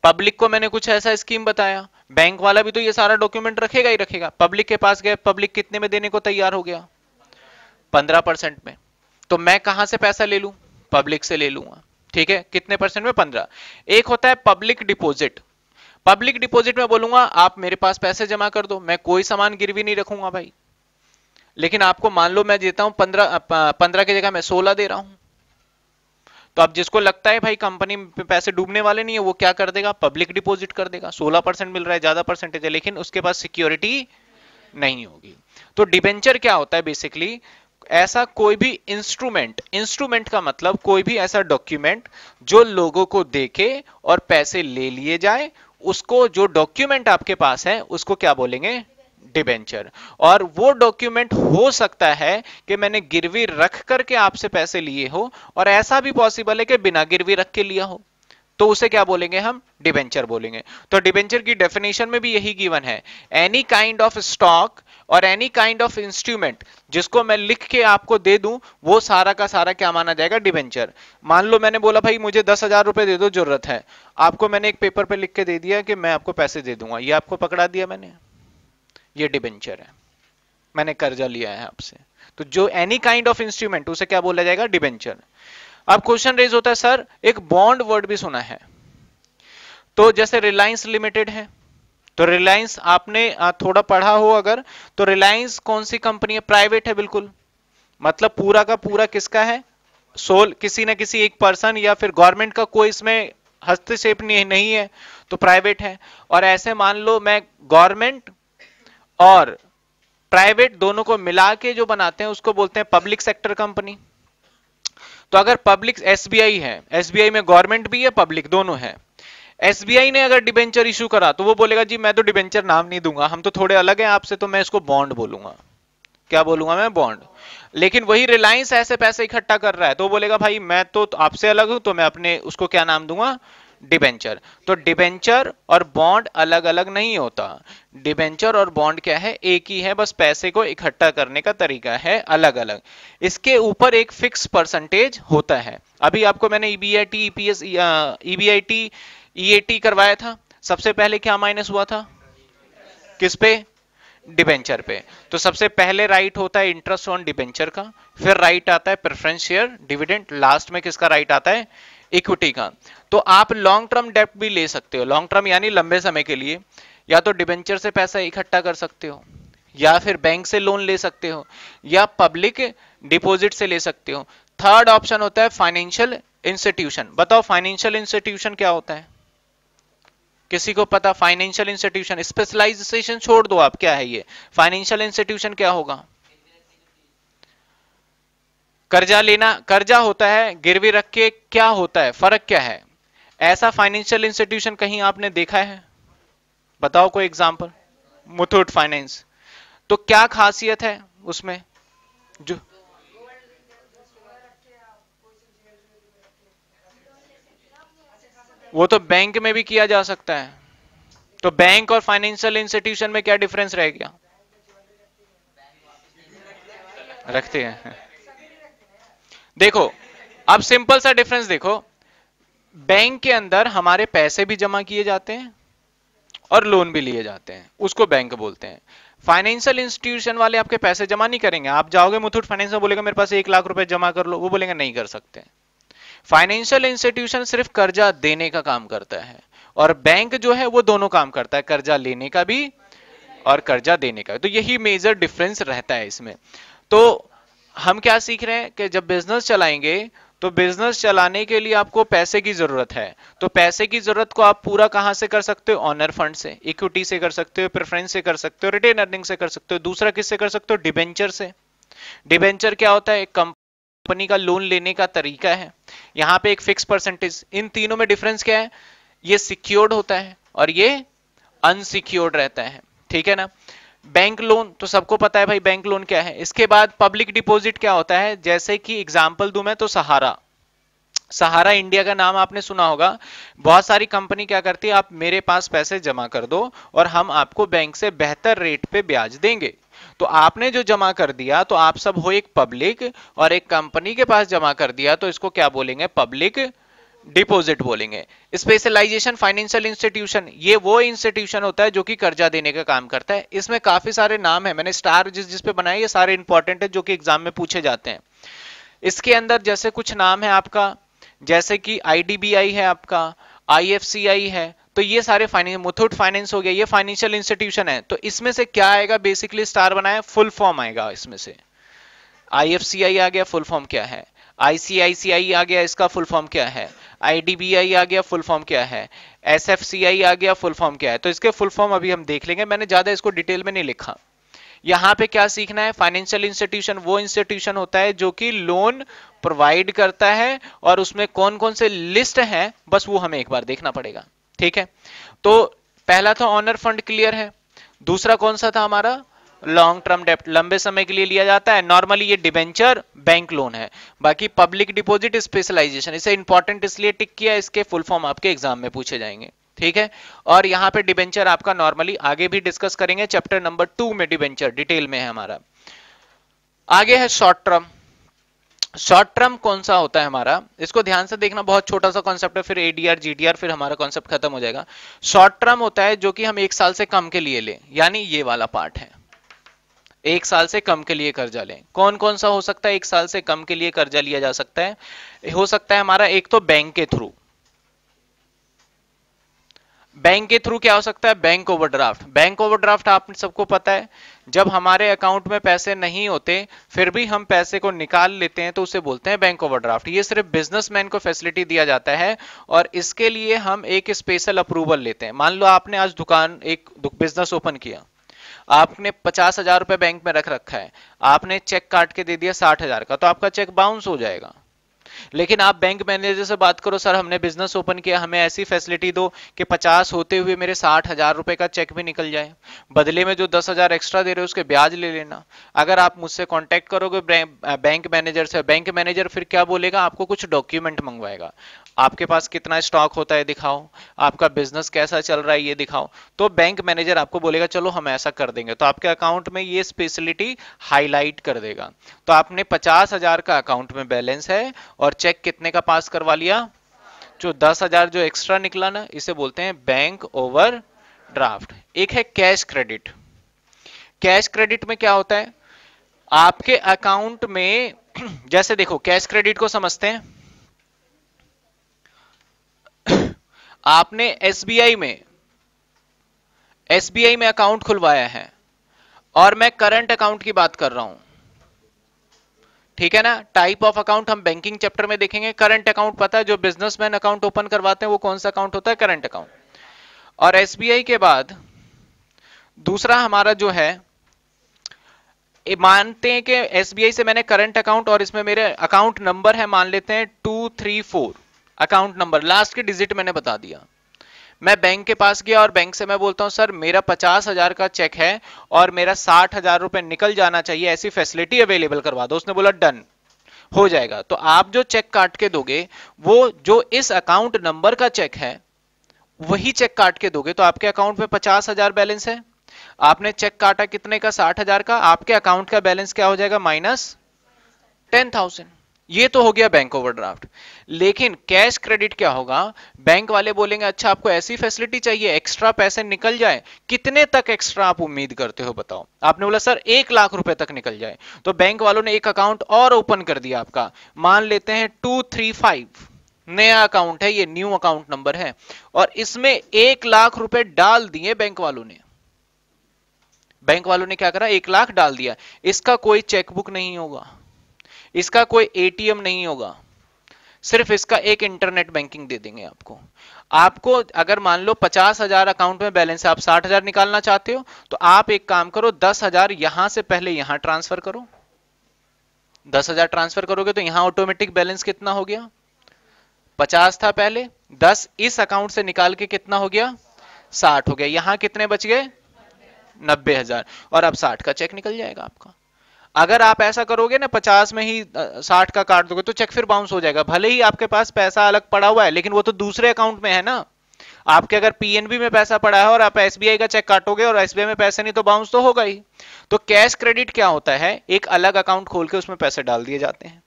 पब्लिक को मैंने कुछ ऐसा स्कीम बताया बैंक वाला भी तो ये सारा डॉक्यूमेंट रखेगा ही रखेगा पब्लिक के पास गए पब्लिक कितने में देने को तैयार हो गया पंद्रह परसेंट में तो मैं कहां से पैसा ले लू पब्लिक से ले लूंगा ठीक है कितने परसेंट में पंद्रह एक होता है पब्लिक डिपोजिट पब्लिक डिपॉजिट में बोलूंगा आप मेरे पास पैसे जमा कर दो मैं कोई सामान गिरवी नहीं रखूंगा भाई लेकिन आपको मान लो मैं देता हूं पंद्रह पंद्रह की जगह मैं सोलह दे रहा हूं तो अब जिसको लगता है भाई कंपनी में पैसे डूबने वाले नहीं है वो क्या कर देगा पब्लिक डिपॉजिट कर देगा सोलह परसेंट मिल रहा है ज्यादा परसेंटेज है लेकिन उसके पास सिक्योरिटी नहीं होगी तो डिबेंचर क्या होता है बेसिकली ऐसा कोई भी इंस्ट्रूमेंट इंस्ट्रूमेंट का मतलब कोई भी ऐसा डॉक्यूमेंट जो लोगों को देके और पैसे ले लिए जाए उसको जो डॉक्यूमेंट आपके पास है उसको क्या बोलेंगे डिबेंचर और वो डॉक्यूमेंट हो सकता है कि मैंने गिरवी रख करके आपसे पैसे लिए हो और ऐसा भी पॉसिबल है कि बिना गिरवी रख के लिया हो तो उसे क्या बोलेंगे हम डिबेंचर बोलेंगे तो डिबेंचर की डेफिनेशन में भी यही गिवन है एनी काइंड ऑफ स्टॉक और एनी काइंड ऑफ इंस्ट्रूमेंट जिसको मैं लिख के आपको दे दूं वो सारा का सारा क्या माना जाएगा डिबेंचर मान लो मैंने बोला भाई मुझे दस हजार रुपए दे दो जरूरत है आपको मैंने एक पेपर पे लिख के दे दिया कि मैं आपको पैसे दे दूंगा ये आपको पकड़ा दिया मैंने ये डिबेंचर है मैंने कर्जा लिया है आपसे तो जो एनी काइंड ऑफ इंस्ट्रूमेंट उसे क्या बोला जाएगा डिबेंचर अब क्वेश्चन रेज होता है सर एक बॉन्ड वर्ड भी सुना है तो जैसे रिलायंस लिमिटेड है तो रिलायंस आपने थोड़ा पढ़ा हो अगर तो रिलायंस कौन सी कंपनी है प्राइवेट है बिल्कुल मतलब पूरा का पूरा किसका है सोल किसी ना किसी एक पर्सन या फिर गवर्नमेंट का कोई इसमें हस्तक्षेप नहीं है तो प्राइवेट है और ऐसे मान लो मैं गवर्नमेंट और प्राइवेट दोनों को मिला के जो बनाते हैं उसको बोलते हैं पब्लिक सेक्टर कंपनी तो अगर पब्लिक एसबीआई है एसबीआई में गवर्नमेंट भी है पब्लिक दोनों है एसबीआई ने अगर डिबेंचर इशू करा तो वो बोलेगा जी मैं तो डिबेंचर नाम नहीं दूंगा हम तो थोड़े अलग हैं आपसे तो मैं इसको बॉन्ड बोलूंगा क्या बोलूंगा मैं बॉन्ड लेकिन वही रिलायंस ऐसे पैसे इकट्ठा कर रहा है तो बोलेगा भाई मैं तो, तो आपसे अलग हूं तो मैं अपने उसको क्या नाम दूंगा डिबेंचर तो डिबेंचर और बॉन्ड अलग अलग नहीं होता डिबेंचर और बॉन्ड क्या है एक ही है बस पैसे को इकट्ठा करने का तरीका है अलग अलग इसके ऊपर एक फिक्स परसेंटेज होता है अभी आपको मैंने ईबीआईटी ईपीएस ईबीआईटी ईएटी करवाया था सबसे पहले क्या माइनस हुआ था किस पे डिबेंचर पे तो सबसे पहले राइट होता है इंटरेस्ट ऑन डिबेंचर का फिर राइट आता है प्रेफरेंस शेयर डिविडेंड लास्ट में किसका राइट आता है इक्विटी का तो आप लॉन्ग टर्म डेप्ट भी ले सकते हो लॉन्ग टर्म यानी लंबे समय के लिए या तो डिबेंचर से पैसा इकट्ठा कर सकते हो या फिर बैंक से लोन ले सकते हो या पब्लिक डिपॉजिट से ले सकते हो थर्ड ऑप्शन होता है फाइनेंशियल इंस्टीट्यूशन बताओ फाइनेंशियल इंस्टीट्यूशन क्या होता है किसी को पता फाइनेंशियल इंस्टीट्यूशन स्पेशलाइजेशन छोड़ दो आप क्या है ये फाइनेंशियल इंस्टीट्यूशन क्या होगा कर्जा लेना कर्जा होता है गिरवी रख के क्या होता है फर्क क्या है ऐसा फाइनेंशियल इंस्टीट्यूशन कहीं आपने देखा है बताओ कोई एग्जाम्पल मुथूट फाइनेंस तो क्या खासियत है उसमें जो वो तो बैंक में भी किया जा सकता है तो बैंक और फाइनेंशियल इंस्टीट्यूशन में क्या डिफरेंस रह गया रखते हैं देखो अब सिंपल सा डिफरेंस देखो बैंक के अंदर हमारे पैसे भी जमा किए जाते हैं और लोन भी लिए जाते हैं उसको बैंक बोलते हैं फाइनेंशियल इंस्टीट्यूशन वाले आपके पैसे जमा नहीं करेंगे आप जाओगे मुथुट फाइनेंस में बोलेगा मेरे पास एक लाख रुपए जमा कर लो वो बोलेंगे नहीं कर सकते हैं फाइनेंशियल इंस्टीट्यूशन सिर्फ कर्जा देने का काम करता है और बैंक जो है वो दोनों काम करता है कर्जा लेने का भी और कर्जा देने का तो यही मेजर डिफरेंस रहता है इसमें तो हम क्या सीख रहे हैं कि जब बिजनेस चलाएंगे तो बिजनेस चलाने के लिए आपको पैसे की जरूरत है तो पैसे की जरूरत को आप पूरा कहां से कर सकते हो ऑनर फंड से इक्विटी से कर सकते हो प्रेफरेंस से कर सकते हो रिटेन अर्निंग से कर सकते हो दूसरा किससे कर सकते हो डिबेंचर से डिबेंचर क्या होता है एक कंपनी का लोन लेने का तरीका है यहां पे एक फिक्स परसेंटेज इन तीनों में डिफरेंस क्या है ये सिक्योर्ड होता है और ये अनसिक्योर्ड रहता है ठीक है ना बैंक लोन तो सबको पता है भाई बैंक लोन क्या है इसके बाद पब्लिक डिपॉजिट क्या होता है जैसे कि एग्जाम्पल दू मैं तो सहारा सहारा इंडिया का नाम आपने सुना होगा बहुत सारी कंपनी क्या करती है आप मेरे पास पैसे जमा कर दो और हम आपको बैंक से बेहतर रेट पे ब्याज देंगे तो आपने जो जमा कर दिया तो आप सब हो एक पब्लिक और एक कंपनी के पास जमा कर दिया तो इसको क्या बोलेंगे पब्लिक डिपॉजिट बोलेंगे स्पेशलाइजेशन फाइनेंशियल इंस्टीट्यूशन ये वो इंस्टीट्यूशन होता है जो कि कर्जा देने का काम करता है इसमें काफी सारे नाम है मैंने स्टार जिस जिस पे बनाए ये सारे इंपॉर्टेंट है जो कि एग्जाम में पूछे जाते हैं इसके अंदर जैसे कुछ नाम है आपका जैसे कि आईडीबीआई है आपका आईएफसीआई है तो ये सारे फाइनेंस मुथुट फाइनेंस हो गया ये फाइनेंशियल इंस्टीट्यूशन है तो इसमें से क्या आएगा बेसिकली स्टार बनाया फुल फॉर्म आएगा इसमें से आईएफसीआई आ गया फुल फॉर्म क्या है आईसीआईसीआई आ गया इसका फुल फॉर्म क्या है आईडीबीआई आ गया फुल फॉर्म क्या है एसएफसीआई आ गया फुल फॉर्म क्या है तो इसके फुल फॉर्म अभी हम देख लेंगे मैंने ज्यादा इसको डिटेल में नहीं लिखा यहाँ पे क्या सीखना है फाइनेंशियल इंस्टीट्यूशन वो इंस्टीट्यूशन होता है जो कि लोन प्रोवाइड करता है और उसमें कौन कौन से लिस्ट हैं बस वो हमें एक बार देखना पड़ेगा ठीक है तो पहला था ऑनर फंड क्लियर है दूसरा कौन सा था हमारा लॉन्ग टर्म डेप्ट लंबे समय के लिए लिया जाता है नॉर्मली ये डिबेंचर बैंक लोन है बाकी पब्लिक डिपॉजिट स्पेशलाइजेशन इसे इंपॉर्टेंट इसलिए टिक किया इसके फुल फॉर्म आपके एग्जाम में पूछे जाएंगे ठीक है और यहाँ पे डिबेंचर आपका नॉर्मली आगे भी डिस्कस करेंगे चैप्टर नंबर टू में डिबेंचर डिटेल में है हमारा आगे है शॉर्ट टर्म शॉर्ट टर्म कौन सा होता है हमारा इसको ध्यान से देखना बहुत छोटा सा कॉन्सेप्ट है फिर एडीआर जीडीआर फिर हमारा कॉन्सेप्ट खत्म हो जाएगा शॉर्ट टर्म होता है जो कि हम एक साल से कम के लिए ले यानी ये वाला पार्ट है एक साल से कम के लिए कर्जा लें कौन कौन सा हो सकता है एक साल से कम के लिए कर्जा लिया जा सकता है हो सकता है हमारा एक तो बैंक के थ्रू बैंक के थ्रू क्या हो सकता है बैंक ओवरड्राफ्ट बैंक ओवरड्राफ्ट आप सबको पता है जब हमारे अकाउंट में पैसे नहीं होते फिर भी हम पैसे को निकाल लेते हैं तो उसे बोलते हैं बैंक ओवरड्राफ्ट ये सिर्फ बिजनेसमैन को फैसिलिटी दिया जाता है और इसके लिए हम एक स्पेशल अप्रूवल लेते हैं मान लो आपने आज दुकान एक बिजनेस ओपन किया आपने पचास हजार रुपए बैंक में रख रखा है आपने चेक काट के दे दिया साठ हजार का तो आपका चेक बाउंस हो जाएगा लेकिन आप बैंक मैनेजर से बात करो सर हमने बिजनेस ओपन किया हमें ऐसी फैसिलिटी दो कि पचास होते हुए मेरे साठ हजार रुपए का चेक भी निकल जाए बदले में जो दस हजार एक्स्ट्रा दे रहे हो उसके ब्याज ले लेना अगर आप मुझसे कॉन्टेक्ट करोगे बैंक मैनेजर से बैंक मैनेजर फिर क्या बोलेगा आपको कुछ डॉक्यूमेंट मंगवाएगा आपके पास कितना स्टॉक होता है दिखाओ आपका बिजनेस कैसा चल रहा है ये दिखाओ तो बैंक मैनेजर आपको बोलेगा चलो हम ऐसा कर देंगे तो आपके अकाउंट में ये स्पेशलिटी हाईलाइट कर देगा तो आपने पचास हजार का अकाउंट में बैलेंस है और चेक कितने का पास करवा लिया जो दस हजार जो एक्स्ट्रा निकला ना इसे बोलते हैं बैंक ओवर ड्राफ्ट एक है कैश क्रेडिट कैश क्रेडिट में क्या होता है आपके अकाउंट में जैसे देखो कैश क्रेडिट को समझते हैं आपने एसबीआई में एसबीआई में अकाउंट खुलवाया है और मैं करंट अकाउंट की बात कर रहा हूं ठीक है ना टाइप ऑफ अकाउंट हम बैंकिंग चैप्टर में देखेंगे करंट अकाउंट पता है जो बिजनेसमैन अकाउंट ओपन करवाते हैं वो कौन सा अकाउंट होता है करंट अकाउंट और एसबीआई के बाद दूसरा हमारा जो है मानते हैं कि एसबीआई से मैंने करंट अकाउंट और इसमें मेरे अकाउंट नंबर है मान लेते हैं two three four account number last के डिजिट मैंने बता दिया मैं बैंक के पास गया और बैंक से मैं बोलता हूं सर मेरा पचास हजार का चेक है और मेरा साठ हजार रुपए निकल जाना चाहिए ऐसी फैसिलिटी अवेलेबल करवा दो उसने बोला डन हो जाएगा तो आप जो चेक काट के दोगे वो जो इस अकाउंट नंबर का चेक है वही चेक काट के दोगे तो आपके अकाउंट में पचास हजार बैलेंस है आपने चेक काटा कितने का साठ हजार का आपके अकाउंट का बैलेंस क्या हो जाएगा माइनस टेन थाउजेंड ये तो हो गया बैंक ओवरड्राफ्ट लेकिन कैश क्रेडिट क्या होगा बैंक वाले बोलेंगे अच्छा आपको ऐसी फैसिलिटी चाहिए एक्स्ट्रा पैसे निकल जाए कितने तक एक्स्ट्रा आप उम्मीद करते हो बताओ आपने बोला सर एक लाख रुपए तक निकल जाए तो बैंक वालों ने एक अकाउंट और ओपन कर दिया आपका मान लेते हैं टू थ्री फाइव नया अकाउंट है ये न्यू अकाउंट नंबर है और इसमें एक लाख रुपए डाल दिए बैंक वालों ने बैंक वालों ने क्या करा एक लाख डाल दिया इसका कोई चेकबुक नहीं होगा इसका कोई एटीएम नहीं होगा सिर्फ इसका एक इंटरनेट बैंकिंग दे देंगे आपको आपको अगर मान लो पचास हजार अकाउंट में बैलेंस आप साठ हजार निकालना चाहते हो तो आप एक काम करो दस हजार यहां से पहले यहां ट्रांसफर करो दस हजार ट्रांसफर करोगे तो यहां ऑटोमेटिक बैलेंस कितना हो गया पचास था पहले दस इस अकाउंट से निकाल के कितना हो गया साठ हो गया यहां कितने बच गए नब्बे हजार और अब साठ का चेक निकल जाएगा आपका अगर आप ऐसा करोगे ना पचास में ही साठ का काट दोगे तो चेक फिर बाउंस हो जाएगा भले ही आपके पास पैसा अलग पड़ा हुआ है लेकिन वो तो दूसरे अकाउंट में है ना आपके अगर पीएनबी में पैसा पड़ा है और आप एसबीआई का चेक काटोगे और एसबीआई में पैसे नहीं तो बाउंस तो होगा ही तो कैश क्रेडिट क्या होता है एक अलग अकाउंट खोल के उसमें पैसे डाल दिए जाते हैं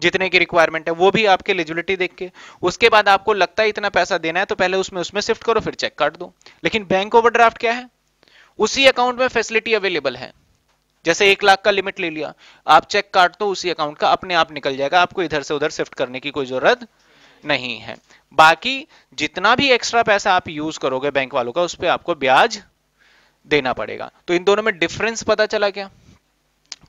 जितने की रिक्वायरमेंट है वो भी आपके एलिजिबिलिटी देख के उसके बाद आपको लगता है इतना पैसा देना है तो पहले उसमें उसमें शिफ्ट करो फिर चेक काट दो लेकिन बैंक ओवरड्राफ्ट क्या है उसी अकाउंट में फैसिलिटी अवेलेबल है जैसे एक लाख का लिमिट ले लिया आप चेक काट दो उसी अकाउंट का अपने आप निकल जाएगा आपको इधर से उधर शिफ्ट करने की कोई जरूरत नहीं है बाकी जितना भी एक्स्ट्रा पैसा आप यूज करोगे बैंक वालों का उस पर आपको ब्याज देना पड़ेगा तो इन दोनों में डिफरेंस पता चला क्या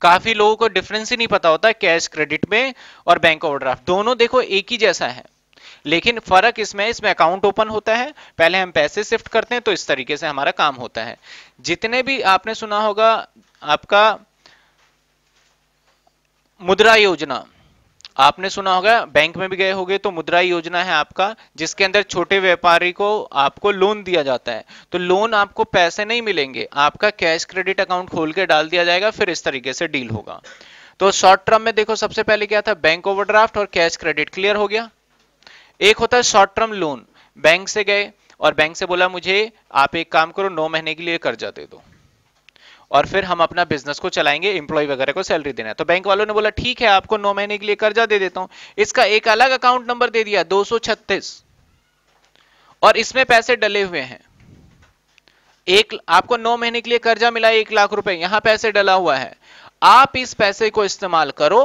काफी लोगों को डिफरेंस ही नहीं पता होता कैश क्रेडिट में और बैंक ओवरड्राफ्ट दोनों देखो एक ही जैसा है लेकिन फर्क इसमें इसमें अकाउंट ओपन होता है पहले हम पैसे शिफ्ट करते हैं तो इस तरीके से हमारा काम होता है जितने भी आपने सुना होगा आपका मुद्रा योजना आपने सुना होगा बैंक में भी गए होगे तो मुद्रा योजना है आपका जिसके अंदर छोटे व्यापारी को आपको लोन दिया जाता है तो लोन आपको पैसे नहीं मिलेंगे आपका कैश क्रेडिट अकाउंट खोल के डाल दिया जाएगा फिर इस तरीके से डील होगा तो शॉर्ट टर्म में देखो सबसे पहले क्या था बैंक ओवरड्राफ्ट और कैश क्रेडिट क्लियर हो गया एक होता है शॉर्ट टर्म लोन बैंक से गए और बैंक से बोला मुझे आप एक काम करो नौ महीने के लिए कर्जा दे दो और फिर हम अपना बिजनेस को चलाएंगे एम्प्लॉय वगैरह को सैलरी देना है तो बैंक वालों ने बोला ठीक है आपको नौ महीने के लिए कर्जा दे देता हूं इसका एक अलग अकाउंट नंबर दे दिया दो और इसमें पैसे डले हुए हैं एक आपको नौ महीने के लिए कर्जा मिला एक लाख रुपए यहां पैसे डला हुआ है आप इस पैसे को इस्तेमाल करो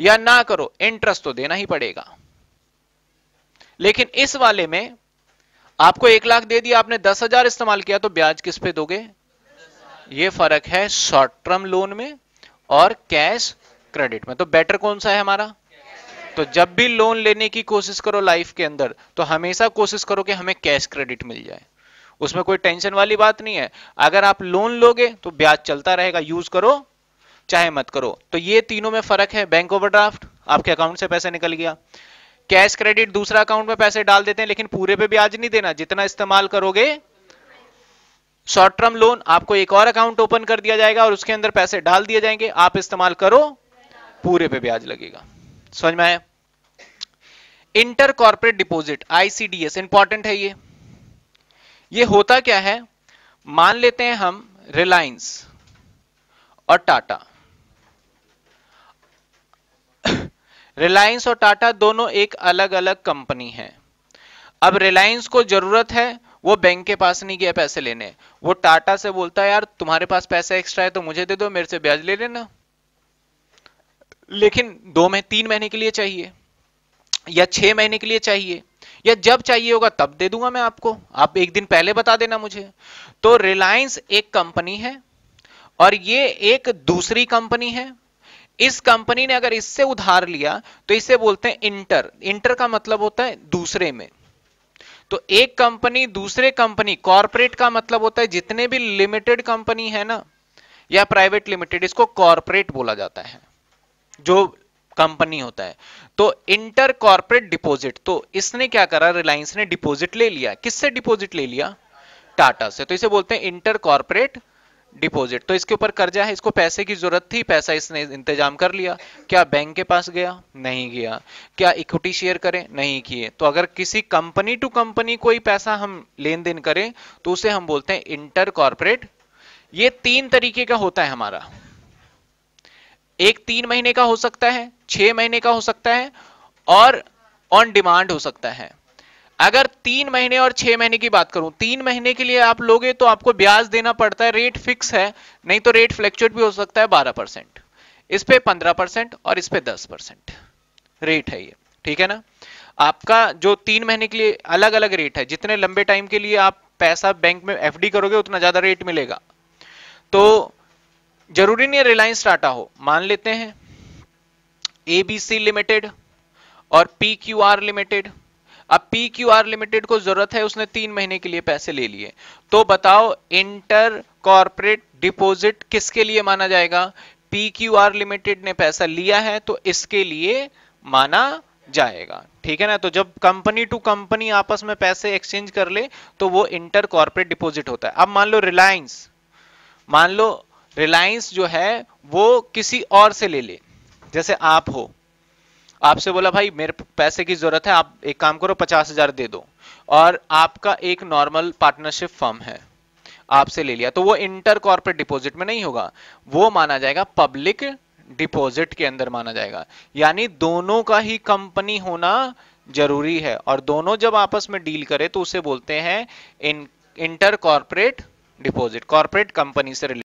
या ना करो इंटरेस्ट तो देना ही पड़ेगा लेकिन इस वाले में आपको एक लाख दे दिया आपने दस हजार इस्तेमाल किया तो ब्याज किस पे दोगे ये फर्क है शॉर्ट टर्म लोन में और कैश क्रेडिट में तो बेटर कौन सा है हमारा तो जब भी लोन लेने की कोशिश करो लाइफ के अंदर तो हमेशा कोशिश करो कि हमें कैश क्रेडिट मिल जाए उसमें कोई टेंशन वाली बात नहीं है अगर आप लोन लोगे तो ब्याज चलता रहेगा यूज करो चाहे मत करो तो ये तीनों में फर्क है बैंक ओवरड्राफ्ट आपके अकाउंट से पैसे निकल गया कैश क्रेडिट दूसरा अकाउंट में पैसे डाल देते हैं लेकिन पूरे पे ब्याज नहीं देना जितना इस्तेमाल करोगे शॉर्ट टर्म लोन आपको एक और अकाउंट ओपन कर दिया जाएगा और उसके अंदर पैसे डाल दिए जाएंगे आप इस्तेमाल करो पूरे पे ब्याज लगेगा समझ में आया inter corporate deposit ICDS important है ये ये होता क्या है मान लेते हैं हम रिलायंस और टाटा रिलायंस और टाटा दोनों एक अलग अलग कंपनी है अब रिलायंस को जरूरत है वो बैंक के पास नहीं गया पैसे लेने वो टाटा से बोलता है यार तुम्हारे पास पैसा एक्स्ट्रा है तो मुझे दे दो मेरे से ब्याज ले लेना लेकिन दो महीने तीन महीने के लिए चाहिए या छह महीने के लिए चाहिए या जब चाहिए होगा तब दे दूंगा मैं आपको आप एक दिन पहले बता देना मुझे तो रिलायंस एक कंपनी है और ये एक दूसरी कंपनी है इस कंपनी ने अगर इससे उधार लिया तो इसे बोलते हैं इंटर इंटर का मतलब होता है दूसरे में तो एक कंपनी दूसरे कंपनी कॉरपोरेट का मतलब होता है जितने भी लिमिटेड कंपनी है ना या प्राइवेट लिमिटेड इसको कॉरपोरेट बोला जाता है जो कंपनी होता है तो इंटर कॉरपोरेट डिपोजिट तो इसने क्या करा रिलायंस ने डिपोजिट ले लिया किससे डिपोजिट ले लिया टाटा से तो इसे बोलते हैं इंटर कॉरपोरेट डिपॉजिट तो इसके ऊपर कर्जा है इसको पैसे की जरूरत थी पैसा इसने इंतजाम कर लिया क्या बैंक के पास गया नहीं गया क्या इक्विटी शेयर करें नहीं किए तो अगर किसी कंपनी टू कंपनी कोई पैसा हम लेन देन करें तो उसे हम बोलते हैं इंटर कॉरपोरेट ये तीन तरीके का होता है हमारा एक तीन महीने का हो सकता है छह महीने का हो सकता है और ऑन डिमांड हो सकता है अगर तीन महीने और छह महीने की बात करूं तीन महीने के लिए आप लोगे तो आपको ब्याज देना पड़ता है रेट फिक्स है नहीं तो रेट फ्लैक्चुएट भी हो सकता है बारह परसेंट इस पे पंद्रह परसेंट और इस पे दस परसेंट रेट है ये ठीक है ना आपका जो तीन महीने के लिए अलग अलग रेट है जितने लंबे टाइम के लिए आप पैसा बैंक में एफ करोगे उतना ज्यादा रेट मिलेगा तो जरूरी नहीं रिलायंस टाटा हो मान लेते हैं एबीसी लिमिटेड और पी क्यू आर लिमिटेड अब पी क्यू आर लिमिटेड को जरूरत है उसने तीन महीने के लिए पैसे ले लिए तो बताओ इंटर कॉर्पोरेट डिपोजिट किसके लिए माना जाएगा पी क्यू आर लिमिटेड ने पैसा लिया है तो इसके लिए माना जाएगा ठीक है ना तो जब कंपनी टू कंपनी आपस में पैसे एक्सचेंज कर ले तो वो इंटर कॉर्पोरेट डिपोजिट होता है अब मान लो रिलायंस मान लो रिलायंस जो है वो किसी और से ले ले जैसे आप हो आपसे बोला भाई मेरे पैसे की जरूरत है आप एक काम करो पचास हजार दे दो और आपका एक नॉर्मल पार्टनरशिप फर्म है आपसे ले लिया तो वो इंटर कॉर्पोरेट डिपॉजिट में नहीं होगा वो माना जाएगा पब्लिक डिपॉजिट के अंदर माना जाएगा यानी दोनों का ही कंपनी होना जरूरी है और दोनों जब आपस में डील करें तो उसे बोलते हैं इन inter corporate deposit corporate company से रिलेटेड